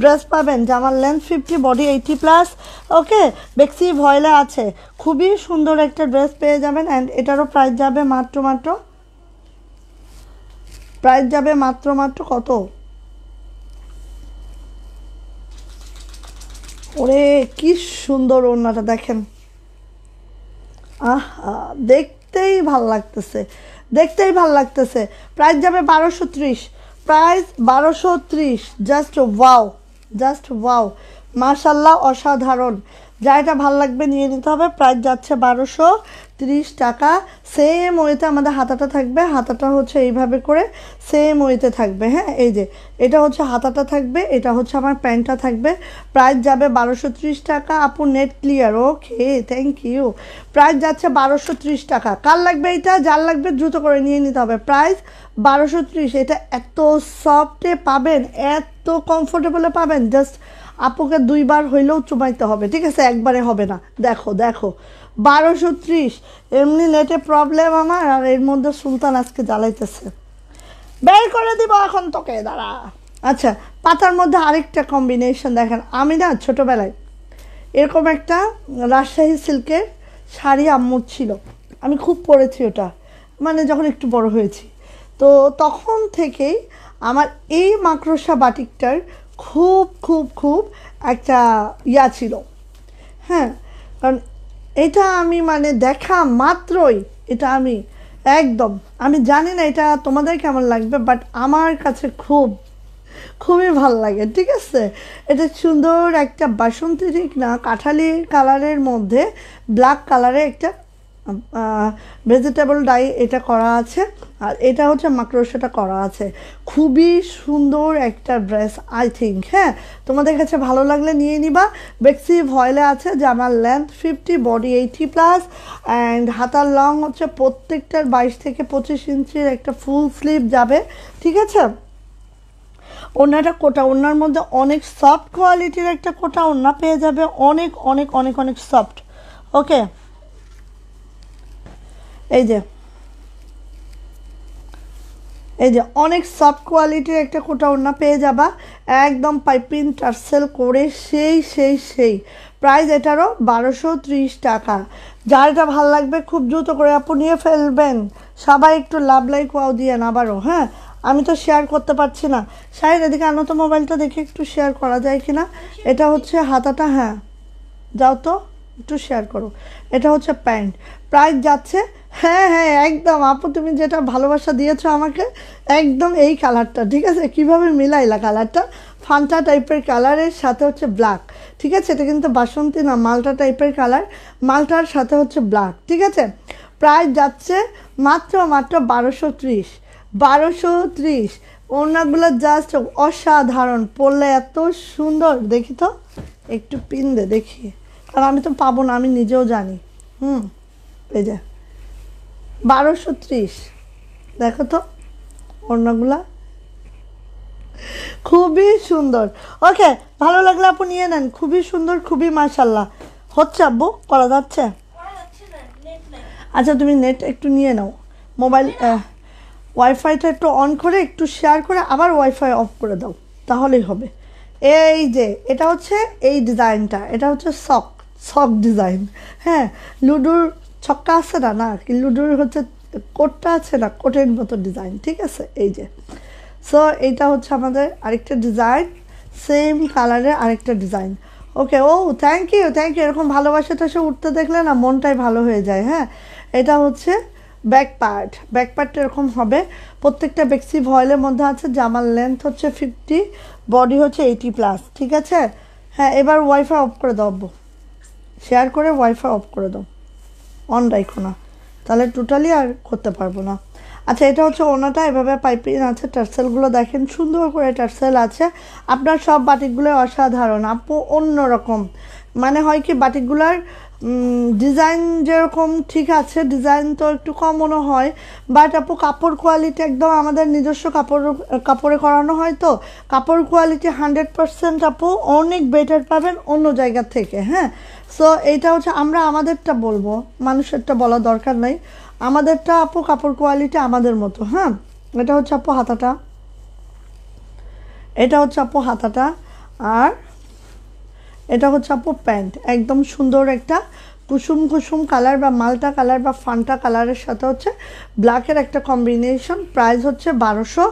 ড্রেস পাবেন জামার length fifty body eighty plus okay বেক্সি ভয়লা আছে খুবই সুন্দর একটা ড্রেস পেয়ে যাবেন অ্যান্ড এটারও প্রাইস যাবে মাত্র মাত্র প্রাইস যাবে মাত্র মাত্র কত ওরে কি সুন্দর ওনাটা দেখেন আহ দেখতেই ভাল লাগতেছে দেখতেই ভাল লাগতেছে প্রাইস যাবে বারোশো ত্রিশ প্রাইস বারোশো ত্রিশ জাস্ট ওয়াও জাস্ট ওয়াও মার্শাল্লাহ অসাধারণ যা এটা ভালো লাগবে নিয়ে নিতে হবে প্রাইস যাচ্ছে বারোশো তিরিশ টাকা সেম ওয়েতে আমাদের হাতাটা থাকবে হাতাটা হচ্ছে এইভাবে করে সেম ওয়েতে থাকবে হ্যাঁ এই যে এটা হচ্ছে হাতাটা থাকবে এটা হচ্ছে আমার প্যান্টটা থাকবে প্রাইস যাবে বারোশো ত্রিশ টাকা আপু net clear okay thank you price যাচ্ছে বারোশো ত্রিশ টাকা কার লাগবে এটা যার লাগবে দ্রুত করে নিয়ে নিতে হবে প্রাইস বারোশো ত্রিশ এটা এত সফটে পাবেন এত কমফোর্টেবলে পাবেন জাস্ট আপুকে দুইবার হইলেও চুমাইতে হবে ঠিক আছে একবারে হবে না দেখো দেখো বারোশো ত্রিশ এমনি নেটে প্রবলেম আমার আর এর মধ্যে সুলতান আজকে জ্বালাইতেছে বের করে দিব এখন তোকে দাঁড়া আচ্ছা পাতার মধ্যে আরেকটা কম্বিনেশন দেখেন আমি না ছোটোবেলায় এরকম একটা রাজশাহী সিল্কের শাড়ি আম্মুর ছিল আমি খুব পরেছি ওটা মানে যখন একটু বড় হয়েছি তো তখন থেকেই আমার এই মাকড়সা বাটিকটার খুব খুব খুব একটা ইয়া ছিল হ্যাঁ কারণ এটা আমি মানে দেখা মাত্রই এটা আমি একদম আমি জানি না এটা তোমাদের কেমন লাগবে বাট আমার কাছে খুব খুবই ভাল লাগে ঠিক আছে এটা সুন্দর একটা বাসন্তী ঠিক না কাঁঠালি কালারের মধ্যে ব্ল্যাক কালারে একটা ভেজিটেবল ডাই এটা করা আছে আর এটা হচ্ছে মাকড়সাটা করা আছে খুবই সুন্দর একটা ড্রেস আই থিঙ্ক হ্যাঁ তোমাদের কাছে ভালো লাগলে নিয়ে নিবা বেক্সি ভয়েলে আছে যে আমার length fifty body eighty plus and হাতার লং হচ্ছে প্রত্যেকটার বাইশ থেকে পঁচিশ ইঞ্চির একটা ফুল স্লিভ যাবে ঠিক আছে ওনাটা কোটা ওনার মধ্যে অনেক সফট কোয়ালিটির একটা কোটা ওনা পেয়ে যাবে অনেক অনেক অনেক অনেক সফট ওকে এই যে এই যে অনেক সফট কোয়ালিটির একটা কোটা ওড়না পেয়ে যাবা একদম পাইপিং টার্সেল করে সেই সেই সেই প্রাইস এটারও বারোশো টাকা যার এটা ভালো লাগবে খুব দ্রুত করে আপু নিয়ে ফেলবেন সবাই একটু লাভ লাইক ওয়াও দিয়েন আবারও হ্যাঁ আমি তো শেয়ার করতে পারছি না সাহেব এদিকে আনত মোবাইলটা দেখে একটু শেয়ার করা যায় কি না এটা হচ্ছে হাতাটা হ্যাঁ যাও তো একটু শেয়ার করো এটা হচ্ছে প্যান্ট প্রাইস যাচ্ছে হ্যাঁ হ্যাঁ একদম আপু তুমি যেটা ভালোবাসা দিয়েছো আমাকে একদম এই কালারটা ঠিক আছে কিভাবে মিলাইলা কালারটা ফান্টা টাইপের কালারের সাথে হচ্ছে ব্ল্যাক ঠিক আছে এটা কিন্তু বাসন্তী না মালটা টাইপের কালার মালটার সাথে হচ্ছে ব্ল্যাক ঠিক আছে প্রায় যাচ্ছে মাত্র মাত্র বারোশো ত্রিশ বারোশো ত্রিশ ওনাগুলো জাস্ট অসাধারণ পড়লে এত সুন্দর দেখি তো একটু পিন দে দেখি কারণ আমি তো পাবো না আমি নিজেও জানি হুম এই যে বারোশো ত্রিশ দেখো তো অন্যগুলা খুবই সুন্দর ওকে ভালো লাগলে আপু নিয়ে নেন খুবই সুন্দর খুবই মাশাল্লাহ হচ্ছে আব্বু করা যাচ্ছে আচ্ছা তুমি নেট একটু নিয়ে নাও মোবাইল ওয়াইফাইটা একটু অন করে একটু শেয়ার করে আবার ওয়াইফাই অফ করে দাও তাহলেই হবে এই যে এটা হচ্ছে এই ডিজাইনটা এটা হচ্ছে সক সক ডিজাইন হ্যাঁ লুডোর ছক্কা আছে না না লুডুর হচ্ছে কোটটা আছে না কোটের মতো ডিজাইন ঠিক আছে এই যে সো এইটা হচ্ছে আমাদের আরেকটা ডিজাইন সেম কালারের আরেকটা ডিজাইন ওকে ও থ্যাংক ইউ থ্যাংক ইউ এরকম তো সে উঠতে দেখলে না মনটাই ভালো হয়ে যায় হ্যাঁ এটা হচ্ছে ব্যাক পার্ট ব্যাক পার্ট এরকম হবে প্রত্যেকটা বেক্সি ভয়েলের মধ্যে আছে জামার লেন্থ হচ্ছে ফিফটি বডি হচ্ছে এইটি প্লাস ঠিক আছে হ্যাঁ এবার ওয়াইফাই অফ করে দেবো শেয়ার করে ওয়াইফাই অফ করে দেবো অন রাখো না তাহলে টোটালি আর করতে পারবো না আচ্ছা এটা হচ্ছে ওনাটা এভাবে পাইপিং আছে টার্সেলগুলো দেখেন সুন্দর করে টার্সেল আছে আপনার সব বাটিকগুলোই অসাধারণ আপু অন্যরকম মানে হয় কি বাটিকগুলোর ডিজাইন যেরকম ঠিক আছে ডিজাইন তো একটু কমনও হয় বাট আপু কাপড় কোয়ালিটি একদম আমাদের নিজস্ব কাপড় কাপড়ে করানো হয় তো কাপড় কোয়ালিটি হান্ড্রেড পারসেন্ট আপু অনেক বেটার পাবেন অন্য জায়গা থেকে হ্যাঁ সো এইটা হচ্ছে আমরা আমাদেরটা বলবো মানুষেরটা বলা দরকার নাই আমাদেরটা আপু কাপড় কোয়ালিটি আমাদের মতো হ্যাঁ এটা হচ্ছে আপু হাতাটা এটা হচ্ছে আপু হাতাটা আর এটা হচ্ছে আপু প্যান্ট একদম সুন্দর একটা কুসুম কুসুম কালার বা মালটা কালার বা ফান্টা কালারের সাথে হচ্ছে ব্ল্যাকের একটা কম্বিনেশন প্রাইস হচ্ছে বারোশো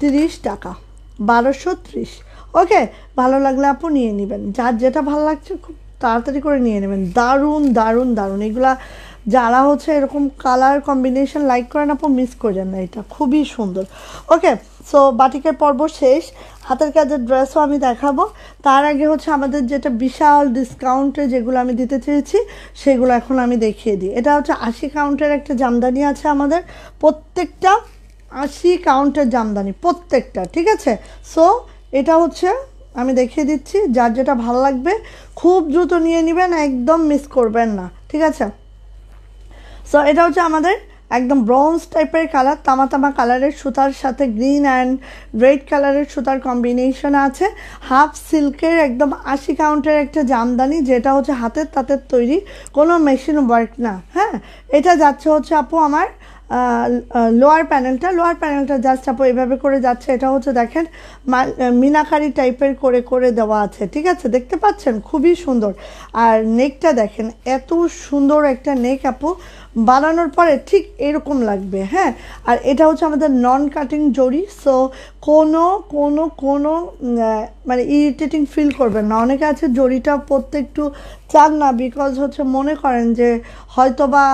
তিরিশ টাকা বারোশো ত্রিশ ওকে ভালো লাগলে আপু নিয়ে নেবেন যার যেটা ভালো লাগছে খুব তাড়াতাড়ি করে নিয়ে নেবেন দারুণ দারুণ দারুণ এগুলা যারা হচ্ছে এরকম কালার কম্বিনেশন লাইক করেন আপু মিস করেন না এটা খুবই সুন্দর ওকে সো বাটিকের পর্ব শেষ হাতের কাজের ড্রেসও আমি দেখাবো তার আগে হচ্ছে আমাদের যেটা বিশাল ডিসকাউন্টে যেগুলো আমি দিতে চেয়েছি সেগুলো এখন আমি দেখিয়ে দিই এটা হচ্ছে আশি কাউন্টের একটা জামদানি আছে আমাদের প্রত্যেকটা আশি কাউন্টের জামদানি প্রত্যেকটা ঠিক আছে সো এটা হচ্ছে আমি দেখিয়ে দিচ্ছি যার যেটা ভালো লাগবে খুব দ্রুত নিয়ে নেবেন একদম মিস করবেন না ঠিক আছে সো এটা হচ্ছে আমাদের একদম ব্রোঞ্জ টাইপের কালার তামা তামা কালারের সুতার সাথে গ্রিন অ্যান্ড রেড কালারের সুতার কম্বিনেশন আছে হাফ সিল্কের একদম আশি কাউন্টের একটা জামদানি যেটা হচ্ছে হাতের তাঁতের তৈরি কোনো মেশিন ওয়ার্ক না হ্যাঁ এটা যাচ্ছে হচ্ছে আপু আমার লোয়ার প্যানেলটা লোয়ার প্যানেলটা জাস্ট আপু এভাবে করে যাচ্ছে এটা হচ্ছে দেখেন মিনাকারি টাইপের করে করে দেওয়া আছে ঠিক আছে দেখতে পাচ্ছেন খুবই সুন্দর আর নেকটা দেখেন এত সুন্দর একটা নেক আপু বানানোর পরে ঠিক এরকম লাগবে হ্যাঁ আর এটা হচ্ছে আমাদের নন কাটিং জড়ি সো কোনো কোনো কোনো মানে ইরিটেটিং ফিল করবেন না অনেকে আছে জড়িটা পরতে একটু চান না বিকজ হচ্ছে মনে করেন যে হয়তো বা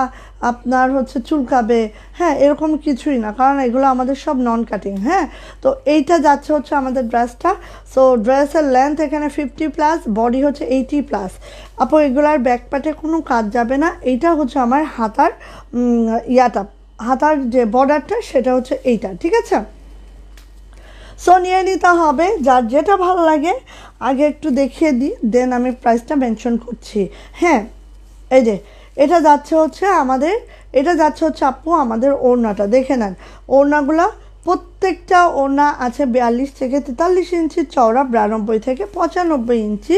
আপনার হচ্ছে চুলকাবে হ্যাঁ এরকম কিছুই না কারণ এগুলো আমাদের সব নন কাটিং হ্যাঁ তো এইটা যাচ্ছে হচ্ছে আমাদের ড্রেসটা সো ড্রেসের লেন্থ এখানে ফিফটি প্লাস বডি হচ্ছে এইটি প্লাস আপু এগুলার ব্যাক পার্টে কোনো কাজ যাবে না এইটা হচ্ছে আমার হাতার ইয়াটা হাতার যে বর্ডারটা সেটা হচ্ছে এইটা ঠিক আছে সো নিয়ে নিতে হবে যার যেটা ভালো লাগে আগে একটু দেখিয়ে দিই দেন আমি প্রাইসটা মেনশন করছি হ্যাঁ এই যে এটা যাচ্ছে হচ্ছে আমাদের এটা যাচ্ছে হচ্ছে আপু আমাদের ওড়নাটা দেখে নেন ওড়নাগুলো প্রত্যেকটা ওড়না আছে বিয়াল্লিশ থেকে তেতাল্লিশ ইঞ্চি চওড়া বিরানব্বই থেকে পঁচানব্বই ইঞ্চি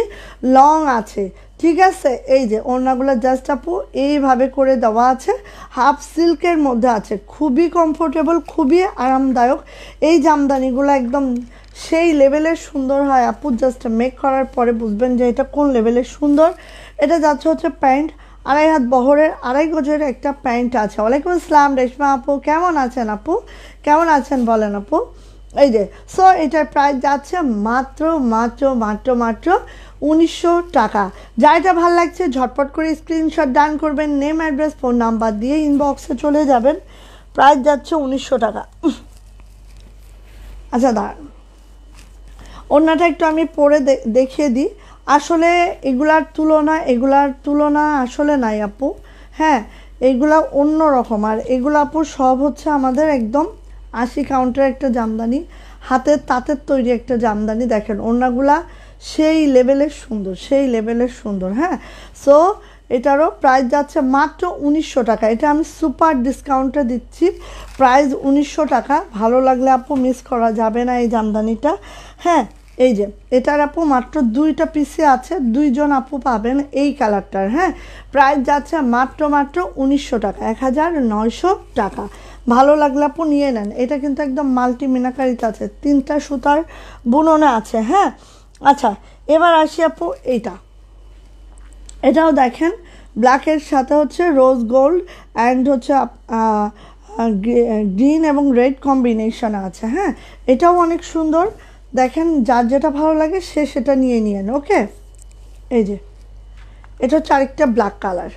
লং আছে ঠিক আছে এই যে ওড়নাগুলো জাস্ট আপু এইভাবে করে দেওয়া আছে হাফ সিল্কের মধ্যে আছে খুবই কমফোর্টেবল খুবই আরামদায়ক এই জামদানিগুলো একদম সেই লেভেলের সুন্দর হয় আপু জাস্ট মেক করার পরে বুঝবেন যে এটা কোন লেভেলের সুন্দর এটা যাচ্ছে হচ্ছে প্যান্ট আড়াই হাত বহরের আড়াই গজের একটা প্যান্ট আছে ওয়ালাইকুম আসসালাম রেশমা আপু কেমন আছেন আপু কেমন আছেন বলেন আপু এই যে সো এটার প্রাইস যাচ্ছে মাত্র মাত্র মাত্র মাত্র উনিশশো টাকা যা যা ভাল লাগছে ঝটপট করে স্ক্রিনশট ডান করবেন নেম অ্যাড্রেস ফোন নাম্বার দিয়ে ইনবক্সে চলে যাবেন প্রাইস যাচ্ছে উনিশশো টাকা আচ্ছা দাঁড় অন্যটা একটু আমি পরে দেখিয়ে দিই আসলে এগুলার তুলনা এগুলার তুলনা আসলে নাই আপু হ্যাঁ এগুলা অন্য রকম আর এগুলো আপু সব হচ্ছে আমাদের একদম আশি কাউন্টার একটা জামদানি হাতের তাঁতের তৈরি একটা জামদানি দেখেন ওনাগুলা সেই লেভেলের সুন্দর সেই লেভেলের সুন্দর হ্যাঁ সো এটারও প্রাইস যাচ্ছে মাত্র উনিশশো টাকা এটা আমি সুপার ডিসকাউন্টে দিচ্ছি প্রাইস উনিশশো টাকা ভালো লাগলে আপু মিস করা যাবে না এই জামদানিটা হ্যাঁ এই যে এটার আপু মাত্র দুইটা পিসে আছে দুইজন আপু পাবেন এই কালারটার হ্যাঁ প্রাইস যাচ্ছে মাত্র মাত্র উনিশশো টাকা এক হাজার নয়শো টাকা ভালো লাগলে আপু নিয়ে নেন এটা কিন্তু একদম মাল্টি মিনাকারিতে আছে তিনটা সুতার বুননে আছে হ্যাঁ আচ্ছা এবার আসি আপু এইটা এটাও দেখেন ব্ল্যাকের সাথে হচ্ছে রোজ গোল্ড অ্যান্ড হচ্ছে গ্রিন এবং রেড কম্বিনেশন আছে হ্যাঁ এটাও অনেক সুন্দর দেখেন যার যেটা ভালো লাগে সে সেটা নিয়ে নিয়েন ওকে এই যে এটা হচ্ছে আরেকটা ব্ল্যাক কালার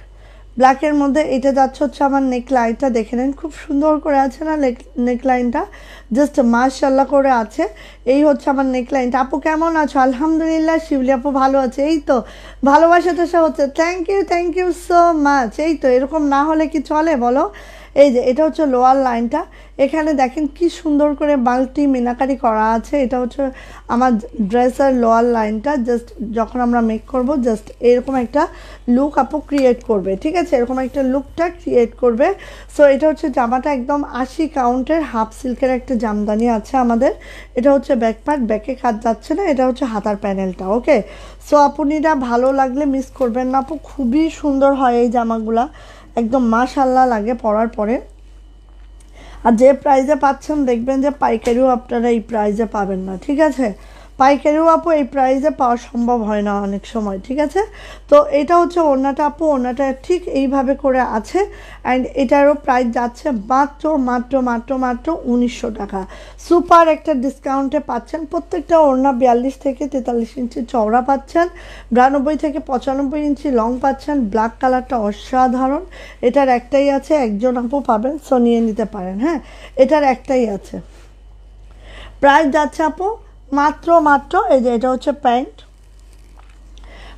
ব্ল্যাকের মধ্যে এটা যাচ্ছে হচ্ছে আমার নেকলাইনটা দেখে নেন খুব সুন্দর করে আছে না নেকলাইনটা জাস্ট মাশাল্লাহ করে আছে এই হচ্ছে আমার নেকলাইনটা আপু কেমন আছো আলহামদুলিল্লাহ শিবলি আপু ভালো আছে এই তো ভালোবাসা সে হচ্ছে thank you thank you so much এই তো এরকম না হলে কি চলে বলো এই যে এটা হচ্ছে লোয়ার লাইনটা এখানে দেখেন কি সুন্দর করে বালতি মিনাকারি করা আছে এটা হচ্ছে আমার ড্রেসের লোয়ার লাইনটা জাস্ট যখন আমরা মেক করব জাস্ট এরকম একটা লুক আপু ক্রিয়েট করবে ঠিক আছে এরকম একটা লুকটা ক্রিয়েট করবে সো এটা হচ্ছে জামাটা একদম আশি কাউন্টের হাফ সিল্কের একটা জামদানি আছে আমাদের এটা হচ্ছে ব্যাক পার্ট ব্যাকে কাজ যাচ্ছে না এটা হচ্ছে হাতার প্যানেলটা ওকে সো আপনিটা ভালো লাগলে মিস করবেন না আপু খুবই সুন্দর হয় এই জামাগুলা একদম মাশাল্লাহ লাগে পরার পরে আর যে প্রাইজে পাচ্ছেন দেখবেন যে পাইকারিও আপনারা এই প্রাইজে পাবেন না ঠিক আছে পাইকারিও আপু এই প্রাইজে পাওয়া সম্ভব হয় না অনেক সময় ঠিক আছে তো এটা হচ্ছে ওনাটা আপু ওনাটা ঠিক এইভাবে করে আছে অ্যান্ড এটারও প্রাইস যাচ্ছে মাত্র মাত্র মাত্র মাত্র উনিশশো টাকা সুপার একটা ডিসকাউন্টে পাচ্ছেন প্রত্যেকটা ওড়না বিয়াল্লিশ থেকে তেতাল্লিশ ইঞ্চি চওড়া পাচ্ছেন বিরানব্বই থেকে পঁচানব্বই ইঞ্চি লং পাচ্ছেন ব্ল্যাক কালারটা অসাধারণ এটার একটাই আছে একজন আপু পাবেন সো নিয়ে নিতে পারেন হ্যাঁ এটার একটাই আছে প্রাইস যাচ্ছে আপু মাত্র মাত্র এই যে এটা হচ্ছে প্যান্ট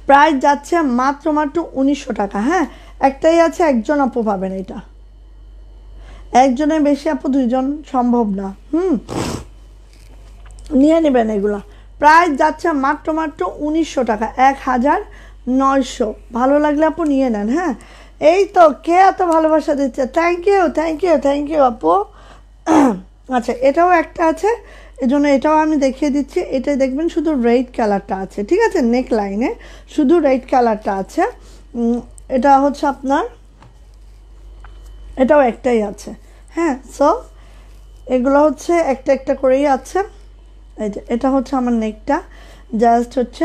প্রাইস যাচ্ছে মাত্র মাত্র উনিশশো টাকা হ্যাঁ একটাই আছে একজন আপু পাবেন এটা একজনের বেশি আপু দুইজন সম্ভব না হুম নিয়ে নেবেন এগুলা প্রাইস যাচ্ছে মাত্র মাত্র উনিশশো টাকা এক হাজার নয়শো ভালো লাগলে আপু নিয়ে নেন হ্যাঁ এই তো কে এত ভালোবাসা দিচ্ছে thank you thank you thank you আপু আচ্ছা এটাও একটা আছে এজন্য এটাও আমি দেখিয়ে দিচ্ছি এটা দেখবেন শুধু রেড কালারটা আছে ঠিক আছে নেক লাইনে শুধু রেড কালারটা আছে এটা হচ্ছে আপনার এটাও একটাই আছে হ্যাঁ সো এগুলো হচ্ছে একটা একটা করেই আছে এই যে এটা হচ্ছে আমার নেকটা জাস্ট হচ্ছে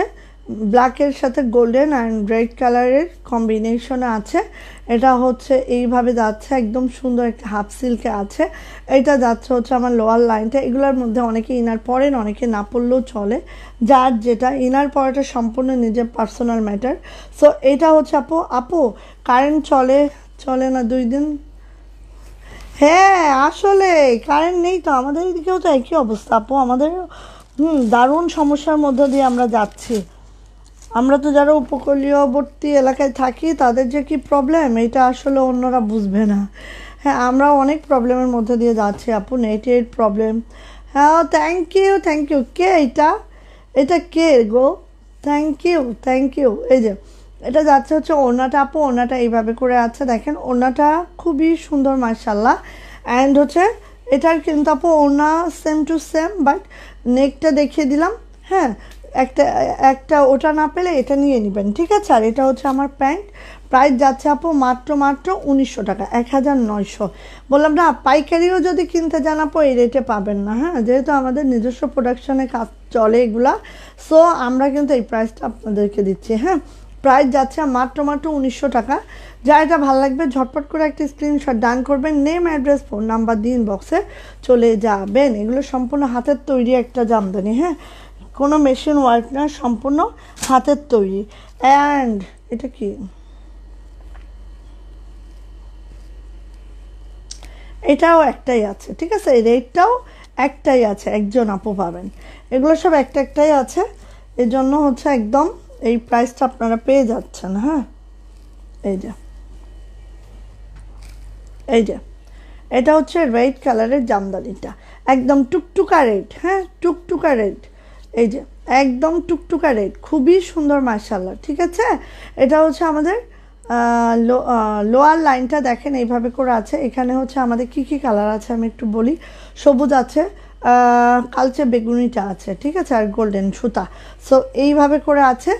ব্ল্যাকের সাথে গোল্ডেন অ্যান্ড রেড কালারের কম্বিনেশনে আছে এটা হচ্ছে এইভাবে যাচ্ছে একদম সুন্দর একটা হাফ সিল্কে আছে এটা যাচ্ছে হচ্ছে আমার লোয়ার লাইনটা এগুলোর মধ্যে অনেকে ইনার পরেন অনেকে না পড়লেও চলে যার যেটা ইনার পরাটা সম্পূর্ণ নিজের পার্সোনাল ম্যাটার সো এটা হচ্ছে আপু আপু কারেন্ট চলে চলে না দুই দিন হ্যাঁ আসলে কারেন্ট নেই তো আমাদের এদিকেও তো একই অবস্থা আপু আমাদের হুম দারুণ সমস্যার মধ্য দিয়ে আমরা যাচ্ছি আমরা তো যারা উপকূলীয়বর্তী এলাকায় থাকি তাদের যে কি প্রবলেম এটা আসলে অন্যরা বুঝবে না হ্যাঁ আমরা অনেক প্রবলেমের মধ্যে দিয়ে যাচ্ছি আপু নেট এইট প্রবলেম হ্যাঁ থ্যাংক ইউ থ্যাংক ইউ কে এটা এটা কে গো থ্যাংক ইউ থ্যাংক ইউ এই যে এটা যাচ্ছে হচ্ছে ওনাটা আপু ওনাটা এইভাবে করে আছে দেখেন ওনাটা খুবই সুন্দর মার্শাল্লাহ অ্যান্ড হচ্ছে এটার কিন্তু আপু ওনা সেম টু সেম বাট নেকটা দেখিয়ে দিলাম হ্যাঁ একটা একটা ওটা না পেলে এটা নিয়ে নেবেন ঠিক আছে আর এটা হচ্ছে আমার প্যান্ট প্রাইস যাচ্ছে আপু মাত্র মাত্র উনিশশো টাকা এক হাজার নয়শো বললাম না পাইকারিও যদি কিনতে যান আপু এই রেটে পাবেন না হ্যাঁ যেহেতু আমাদের নিজস্ব প্রোডাকশানে কাজ চলে এগুলা সো আমরা কিন্তু এই প্রাইসটা আপনাদেরকে দিচ্ছি হ্যাঁ প্রাইস যাচ্ছে মাত্র মাত্র উনিশশো টাকা যা এটা ভালো লাগবে ঝটপট করে একটা স্ক্রিনশট ডান করবেন নেম অ্যাড্রেস ফোন নাম্বার দিন বক্সে চলে যাবেন এগুলো সম্পূর্ণ হাতের তৈরি একটা জামদানি হ্যাঁ কোনো মেশিন ওয়ার্ক না সম্পূর্ণ হাতের তৈরি অ্যান্ড এটা কি এটাও একটাই আছে ঠিক আছে এই রেটটাও একটাই আছে একজন আপু পাবেন এগুলো সব একটা একটাই আছে এর জন্য হচ্ছে একদম এই প্রাইসটা আপনারা পেয়ে যাচ্ছেন হ্যাঁ এই যে এই যে এটা হচ্ছে রেড কালারের জামদানিটা একদম টুকটুকা রেড হ্যাঁ টুকটুকা রেড এই যে একদম টুকটুকা রেড খুবই সুন্দর মার্শাল্লাহ ঠিক আছে এটা হচ্ছে আমাদের লোয়ার লাইনটা দেখেন এইভাবে করে আছে এখানে হচ্ছে আমাদের কি কি কালার আছে আমি একটু বলি সবুজ আছে কালচে বেগুনিটা আছে ঠিক আছে আর গোল্ডেন সুতা সো এইভাবে করে আছে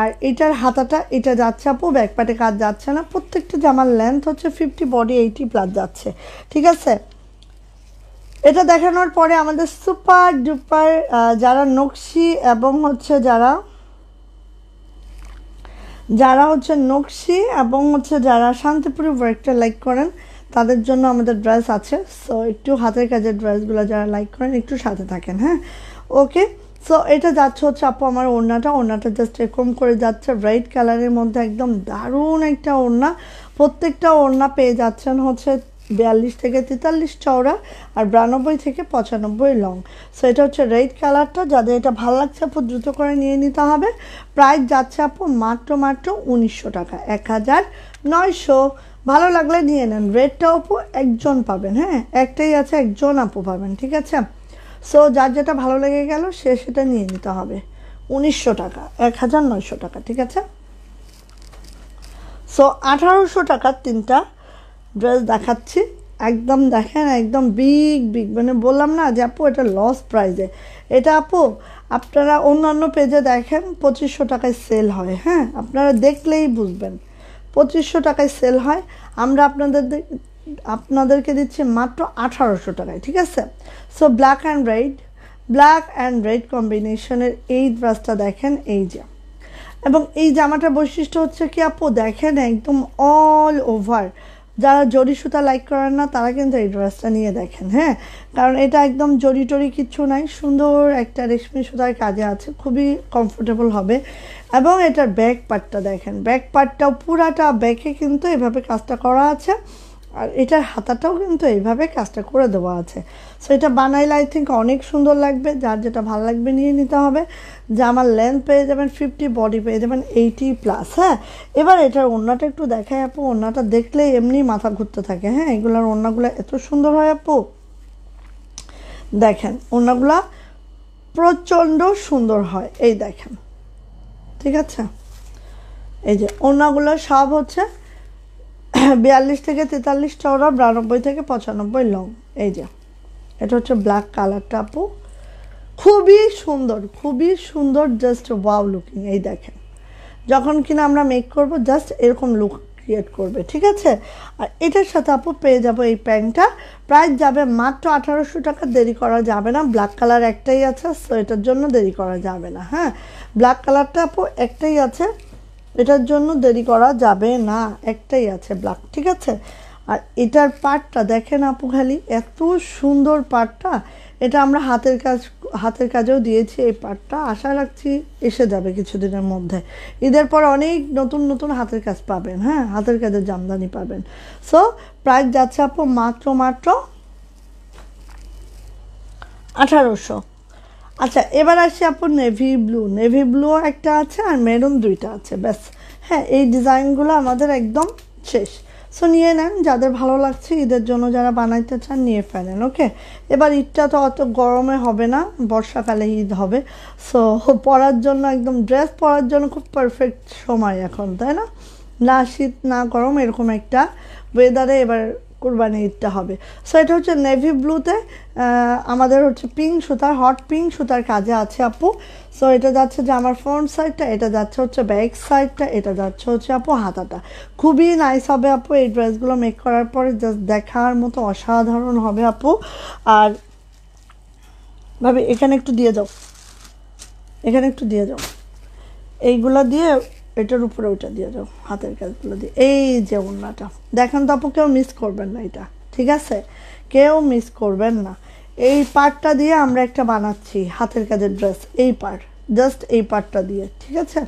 আর এটার হাতাটা এটা যাচ্ছে আপু ব্যাকপ্যাটে কাজ যাচ্ছে না প্রত্যেকটা জামার লেন্থ হচ্ছে ফিফটি বডি এইটি প্লাস যাচ্ছে ঠিক আছে এটা দেখানোর পরে আমাদের সুপার ডুপার যারা নকশি এবং হচ্ছে যারা যারা হচ্ছে নকশি এবং হচ্ছে যারা শান্তিপুরি ওয়ার্কটা লাইক করেন তাদের জন্য আমাদের ড্রেস আছে সো একটু হাতের কাজের ড্রেসগুলো যারা লাইক করেন একটু সাথে থাকেন হ্যাঁ ওকে সো এটা যাচ্ছে হচ্ছে আপু আমার ওড়নাটা ওড়নাটা জাস্ট এরকম করে যাচ্ছে রেড কালারের মধ্যে একদম দারুণ একটা ওড়না প্রত্যেকটা ওড়না পেয়ে যাচ্ছেন হচ্ছে বিয়াল্লিশ থেকে তেতাল্লিশ চওড়া আর বিরানব্বই থেকে পঁচানব্বই লং সো এটা হচ্ছে রেড কালারটা যাদের এটা ভালো লাগছে আপু দ্রুত করে নিয়ে নিতে হবে প্রাইস যাচ্ছে আপু মাত্র মাত্র উনিশশো টাকা এক হাজার নয়শো ভালো লাগলে নিয়ে নেন রেডটা আপু একজন পাবেন হ্যাঁ একটাই আছে একজন আপু পাবেন ঠিক আছে সো যার যেটা ভালো লেগে গেল সে সেটা নিয়ে নিতে হবে উনিশশো টাকা এক হাজার নয়শো টাকা ঠিক আছে সো আঠারোশো টাকার তিনটা ড্রেস দেখাচ্ছি একদম দেখেন একদম বিগ বিগ মানে বললাম না যে আপু এটা লস প্রাইজে এটা আপু আপনারা অন্যান্য পেজে দেখেন পঁচিশশো টাকায় সেল হয় হ্যাঁ আপনারা দেখলেই বুঝবেন পঁচিশশো টাকায় সেল হয় আমরা আপনাদের আপনাদেরকে দিচ্ছি মাত্র আঠারোশো টাকায় ঠিক আছে so black and red black and red কম্বিনেশনের এই ড্রেসটা দেখেন এই যে এবং এই জামাটার বৈশিষ্ট্য হচ্ছে কি আপু দেখেন একদম অল ওভার যারা জরি সুতা লাইক করেন না তারা কিন্তু এই ড্রেসটা নিয়ে দেখেন হ্যাঁ কারণ এটা একদম জরি টরি কিচ্ছু নাই সুন্দর একটা রেশমি সুতার কাজে আছে খুবই কমফোর্টেবল হবে এবং এটার ব্যাক পার্টটা দেখেন ব্যাক পার্টটাও পুরাটা ব্যাকে কিন্তু এভাবে কাজটা করা আছে আর এটার হাতাটাও কিন্তু এইভাবে কাজটা করে দেওয়া আছে সো এটা বানাইলে আই থিঙ্ক অনেক সুন্দর লাগবে যার যেটা ভালো লাগবে নিয়ে নিতে হবে যে আমার লেন্থ পেয়ে যাবেন ফিফটি বডি পেয়ে যাবেন এইটি প্লাস হ্যাঁ এবার এটার ওড়নাটা একটু দেখায় আপু ওড়নাটা দেখলেই এমনি মাথা ঘুরতে থাকে হ্যাঁ এগুলোর ওড়নাগুলো এত সুন্দর হয় আপু দেখেন ওড়নাগুলা প্রচণ্ড সুন্দর হয় এই দেখেন ঠিক আছে এই যে ওড়নাগুলো সব হচ্ছে বিয়াল্লিশ থেকে তেতাল্লিশ চওড়া বিরানব্বই থেকে পঁচানব্বই লং এই যে এটা হচ্ছে ব্ল্যাক কালারটা আপু খুবই সুন্দর খুবই সুন্দর জাস্ট ওয়াও লুকিং এই দেখেন যখন কিনা আমরা মেক করব জাস্ট এরকম লুক ক্রিয়েট করবে ঠিক আছে আর এটার সাথে আপু পেয়ে যাবো এই প্যান্টটা প্রাইস যাবে মাত্র আঠারোশো টাকা দেরি করা যাবে না ব্ল্যাক কালার একটাই আছে সো এটার জন্য দেরি করা যাবে না হ্যাঁ ব্ল্যাক কালারটা আপু একটাই আছে এটার জন্য দেরি করা যাবে না একটাই আছে ব্ল্যাক ঠিক আছে আর এটার পাটটা দেখেন আপু খালি এত সুন্দর পাটটা এটা আমরা হাতের কাজ হাতের কাজেও দিয়েছি এই পাটটা আশা রাখছি এসে যাবে কিছুদিনের মধ্যে ঈদের পর অনেক নতুন নতুন হাতের কাজ পাবেন হ্যাঁ হাতের কাজের জামদানি পাবেন সো প্রাইস যাচ্ছে আপু মাত্র মাত্র আঠারোশো আচ্ছা এবার আসি আপন নেভি ব্লু নেভি ব্লু একটা আছে আর মেরুন দুইটা আছে ব্যাস হ্যাঁ এই ডিজাইনগুলো আমাদের একদম শেষ সো নিয়ে নেন যাদের ভালো লাগছে ঈদের জন্য যারা বানাইতে চান নিয়ে ফেলেন ওকে এবার ঈদটা তো অত গরমে হবে না বর্ষাকালে ঈদ হবে সো পরার জন্য একদম ড্রেস পরার জন্য খুব পারফেক্ট সময় এখন তাই না না শীত না গরম এরকম একটা ওয়েদারে এবার কোরবানি ঈদটা হবে সো এটা হচ্ছে নেভি ব্লুতে আমাদের হচ্ছে পিঙ্ক সুতার হট পিঙ্ক সুতার কাজে আছে আপু সো এটা যাচ্ছে যে আমার ফ্রন্ট সাইডটা এটা যাচ্ছে হচ্ছে ব্যাক সাইডটা এটা যাচ্ছে হচ্ছে আপু হাতাটা খুবই নাইস হবে আপু এই ড্রেসগুলো মেক করার পরে জাস্ট দেখার মতো অসাধারণ হবে আপু আর ভাবে এখানে একটু দিয়ে যাও এখানে একটু দিয়ে যাও এইগুলো দিয়ে এটার উপরে ওইটা দিয়ে দাও হাতের কাজগুলো দিয়ে এই যে ওড়নাটা দেখেন তো আপু কেউ মিস করবেন না এটা ঠিক আছে কেউ মিস করবেন না এই পার্টটা দিয়ে আমরা একটা বানাচ্ছি হাতের কাজের ড্রেস এই পার্ট জাস্ট এই পার্টটা দিয়ে ঠিক আছে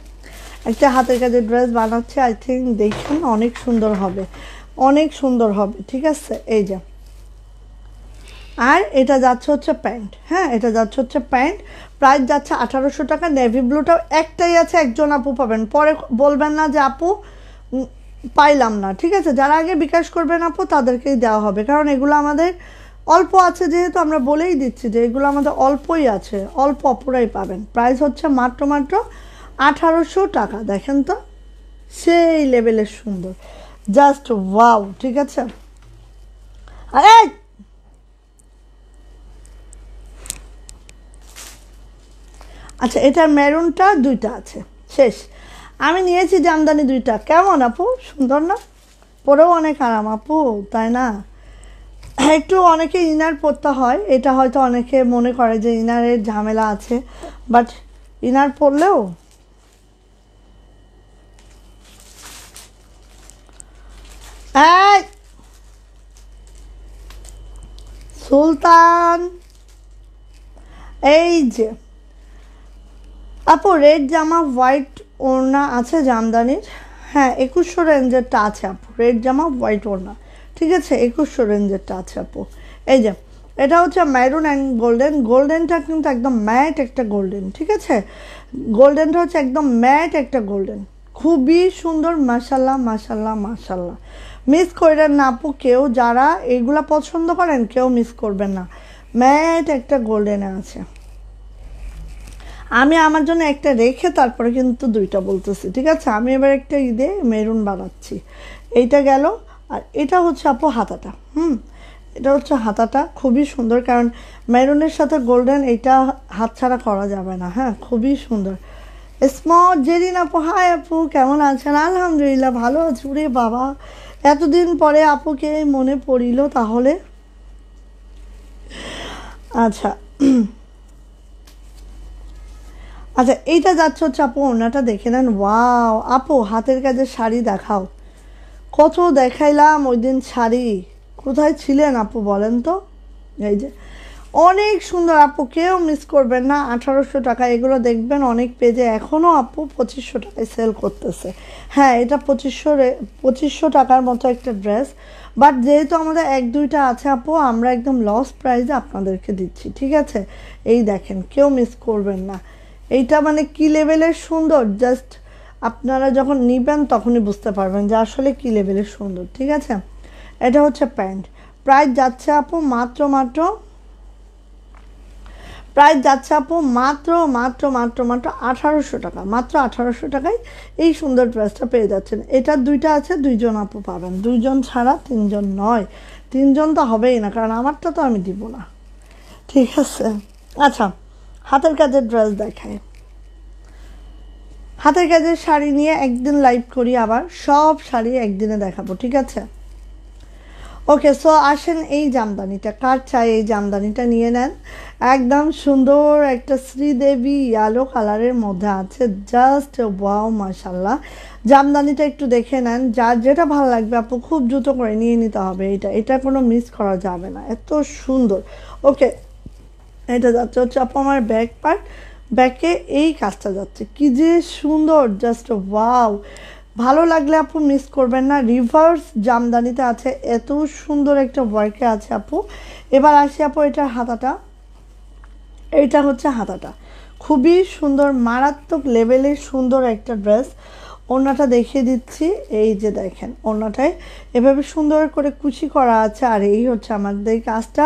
একটা হাতের কাজের ড্রেস বানাচ্ছি আই থিঙ্ক দেখুন অনেক সুন্দর হবে অনেক সুন্দর হবে ঠিক আছে এই যে আর এটা যাচ্ছে হচ্ছে প্যান্ট হ্যাঁ এটা যাচ্ছে হচ্ছে প্যান্ট প্রাইস যাচ্ছে আঠারোশো টাকা নেভি ব্লুটাও একটাই আছে একজন আপু পাবেন পরে বলবেন না যে আপু পাইলাম না ঠিক আছে যারা আগে বিকাশ করবেন আপু তাদেরকেই দেওয়া হবে কারণ এগুলো আমাদের অল্প আছে যেহেতু আমরা বলেই দিচ্ছি যে এগুলো আমাদের অল্পই আছে অল্প অপুরাই পাবেন প্রাইস হচ্ছে মাত্র মাত্র আঠারোশো টাকা দেখেন তো সেই লেভেলের সুন্দর জাস্ট ওয়াও ঠিক আছে আরে আচ্ছা এটা মেরুনটা দুইটা আছে শেষ আমি নিয়েছি জামদানি দুইটা কেমন আপু সুন্দর না পরেও অনেক আরাম আপু তাই না একটু অনেকে ইনার পরতে হয় এটা হয়তো অনেকে মনে করে যে ইনারের ঝামেলা আছে বাট ইনার পরলেও সুলতান এই যে আপু রেড জামা হোয়াইট ওড়না আছে জামদানির হ্যাঁ একুশশো রেঞ্জেরটা আছে আপু রেড জামা হোয়াইট ওড়না ঠিক আছে একুশশো রেঞ্জেরটা আছে আপু এই যে এটা হচ্ছে ম্যারুন অ্যান্ড গোল্ডেন গোল্ডেনটা কিন্তু একদম ম্যাট একটা গোল্ডেন ঠিক আছে গোল্ডেনটা হচ্ছে একদম ম্যাট একটা গোল্ডেন খুবই সুন্দর মাসাল্লাহ মাসাল্লাহ মাসাল্লাহ মিস করেন না আপু কেউ যারা এগুলা পছন্দ করেন কেউ মিস করবেন না ম্যাট একটা গোল্ডেনে আছে আমি আমার জন্য একটা রেখে তারপরে কিন্তু দুইটা বলতেছি ঠিক আছে আমি এবার একটা ঈদে মেরুন বানাচ্ছি এইটা গেল আর এটা হচ্ছে আপু হাতাটা হুম এটা হচ্ছে হাতাটা খুবই সুন্দর কারণ মেরুনের সাথে গোল্ডেন এটা ছাড়া করা যাবে না হ্যাঁ খুবই সুন্দর স্মল জেরিন আপু হাই আপু কেমন আছেন আলহামদুলিল্লাহ ভালো আছি রে বাবা এতদিন পরে আপুকে মনে পড়িল তাহলে আচ্ছা আচ্ছা এইটা যাচ্ছে হচ্ছে আপু ওনাটা দেখে নেন ওয়াও আপু হাতের কাজে শাড়ি দেখাও কত দেখাইলাম ওই দিন শাড়ি কোথায় ছিলেন আপু বলেন তো এই যে অনেক সুন্দর আপু কেউ মিস করবেন না আঠারোশো টাকা এগুলো দেখবেন অনেক পেজে এখনও আপু পঁচিশশো টাকায় সেল করতেছে হ্যাঁ এটা পঁচিশশো পঁচিশশো টাকার মতো একটা ড্রেস বাট যেহেতু আমাদের এক দুইটা আছে আপু আমরা একদম লস প্রাইজে আপনাদেরকে দিচ্ছি ঠিক আছে এই দেখেন কেউ মিস করবেন না এইটা মানে কি লেভেলের সুন্দর জাস্ট আপনারা যখন নিবেন তখনই বুঝতে পারবেন যে আসলে কি লেভেলের সুন্দর ঠিক আছে এটা হচ্ছে প্যান্ট প্রায় যাচ্ছে আপু মাত্র মাত্র প্রায় যাচ্ছে আপু মাত্র মাত্র মাত্র মাত্র আঠারোশো টাকা মাত্র আঠারোশো টাকায় এই সুন্দর ড্রেসটা পেয়ে যাচ্ছেন এটা দুইটা আছে দুইজন আপু পাবেন দুইজন ছাড়া তিনজন নয় তিনজন তো হবেই না কারণ আমারটা তো আমি দিব না ঠিক আছে আচ্ছা হাতের কাজের ড্রেস দেখায় হাতের কাজের শাড়ি নিয়ে একদিন লাইভ করি আবার সব শাড়ি একদিনে দেখাবো ঠিক আছে ওকে সো আসেন এই জামদানিটা কার চাই এই জামদানিটা নিয়ে নেন একদম সুন্দর একটা শ্রীদেবী ইয়ালো কালারের মধ্যে আছে জাস্ট ওয়াও মাসাল্লাহ জামদানিটা একটু দেখে নেন যার যেটা ভালো লাগবে আপু খুব দ্রুত করে নিয়ে নিতে হবে এটা এটা কোনো মিস করা যাবে না এত সুন্দর ওকে এটা যাচ্ছে হচ্ছে আপু আমার ব্যাক পার্ট ব্যাকে এই কাজটা যাচ্ছে কি যে সুন্দর জাস্ট ওয়াও ভালো লাগলে আপু মিস করবেন না রিভার্স জামদানিতে আছে এত সুন্দর একটা ওয়ার্কে আছে আপু এবার আসি আপু এটার হাতাটা এটা হচ্ছে হাতাটা খুবই সুন্দর মারাত্মক লেভেলের সুন্দর একটা ড্রেস ওড়নাটা দেখিয়ে দিচ্ছি এই যে দেখেন ওড়নাটায় এভাবে সুন্দর করে কুচি করা আছে আর এই হচ্ছে আমাদের কাজটা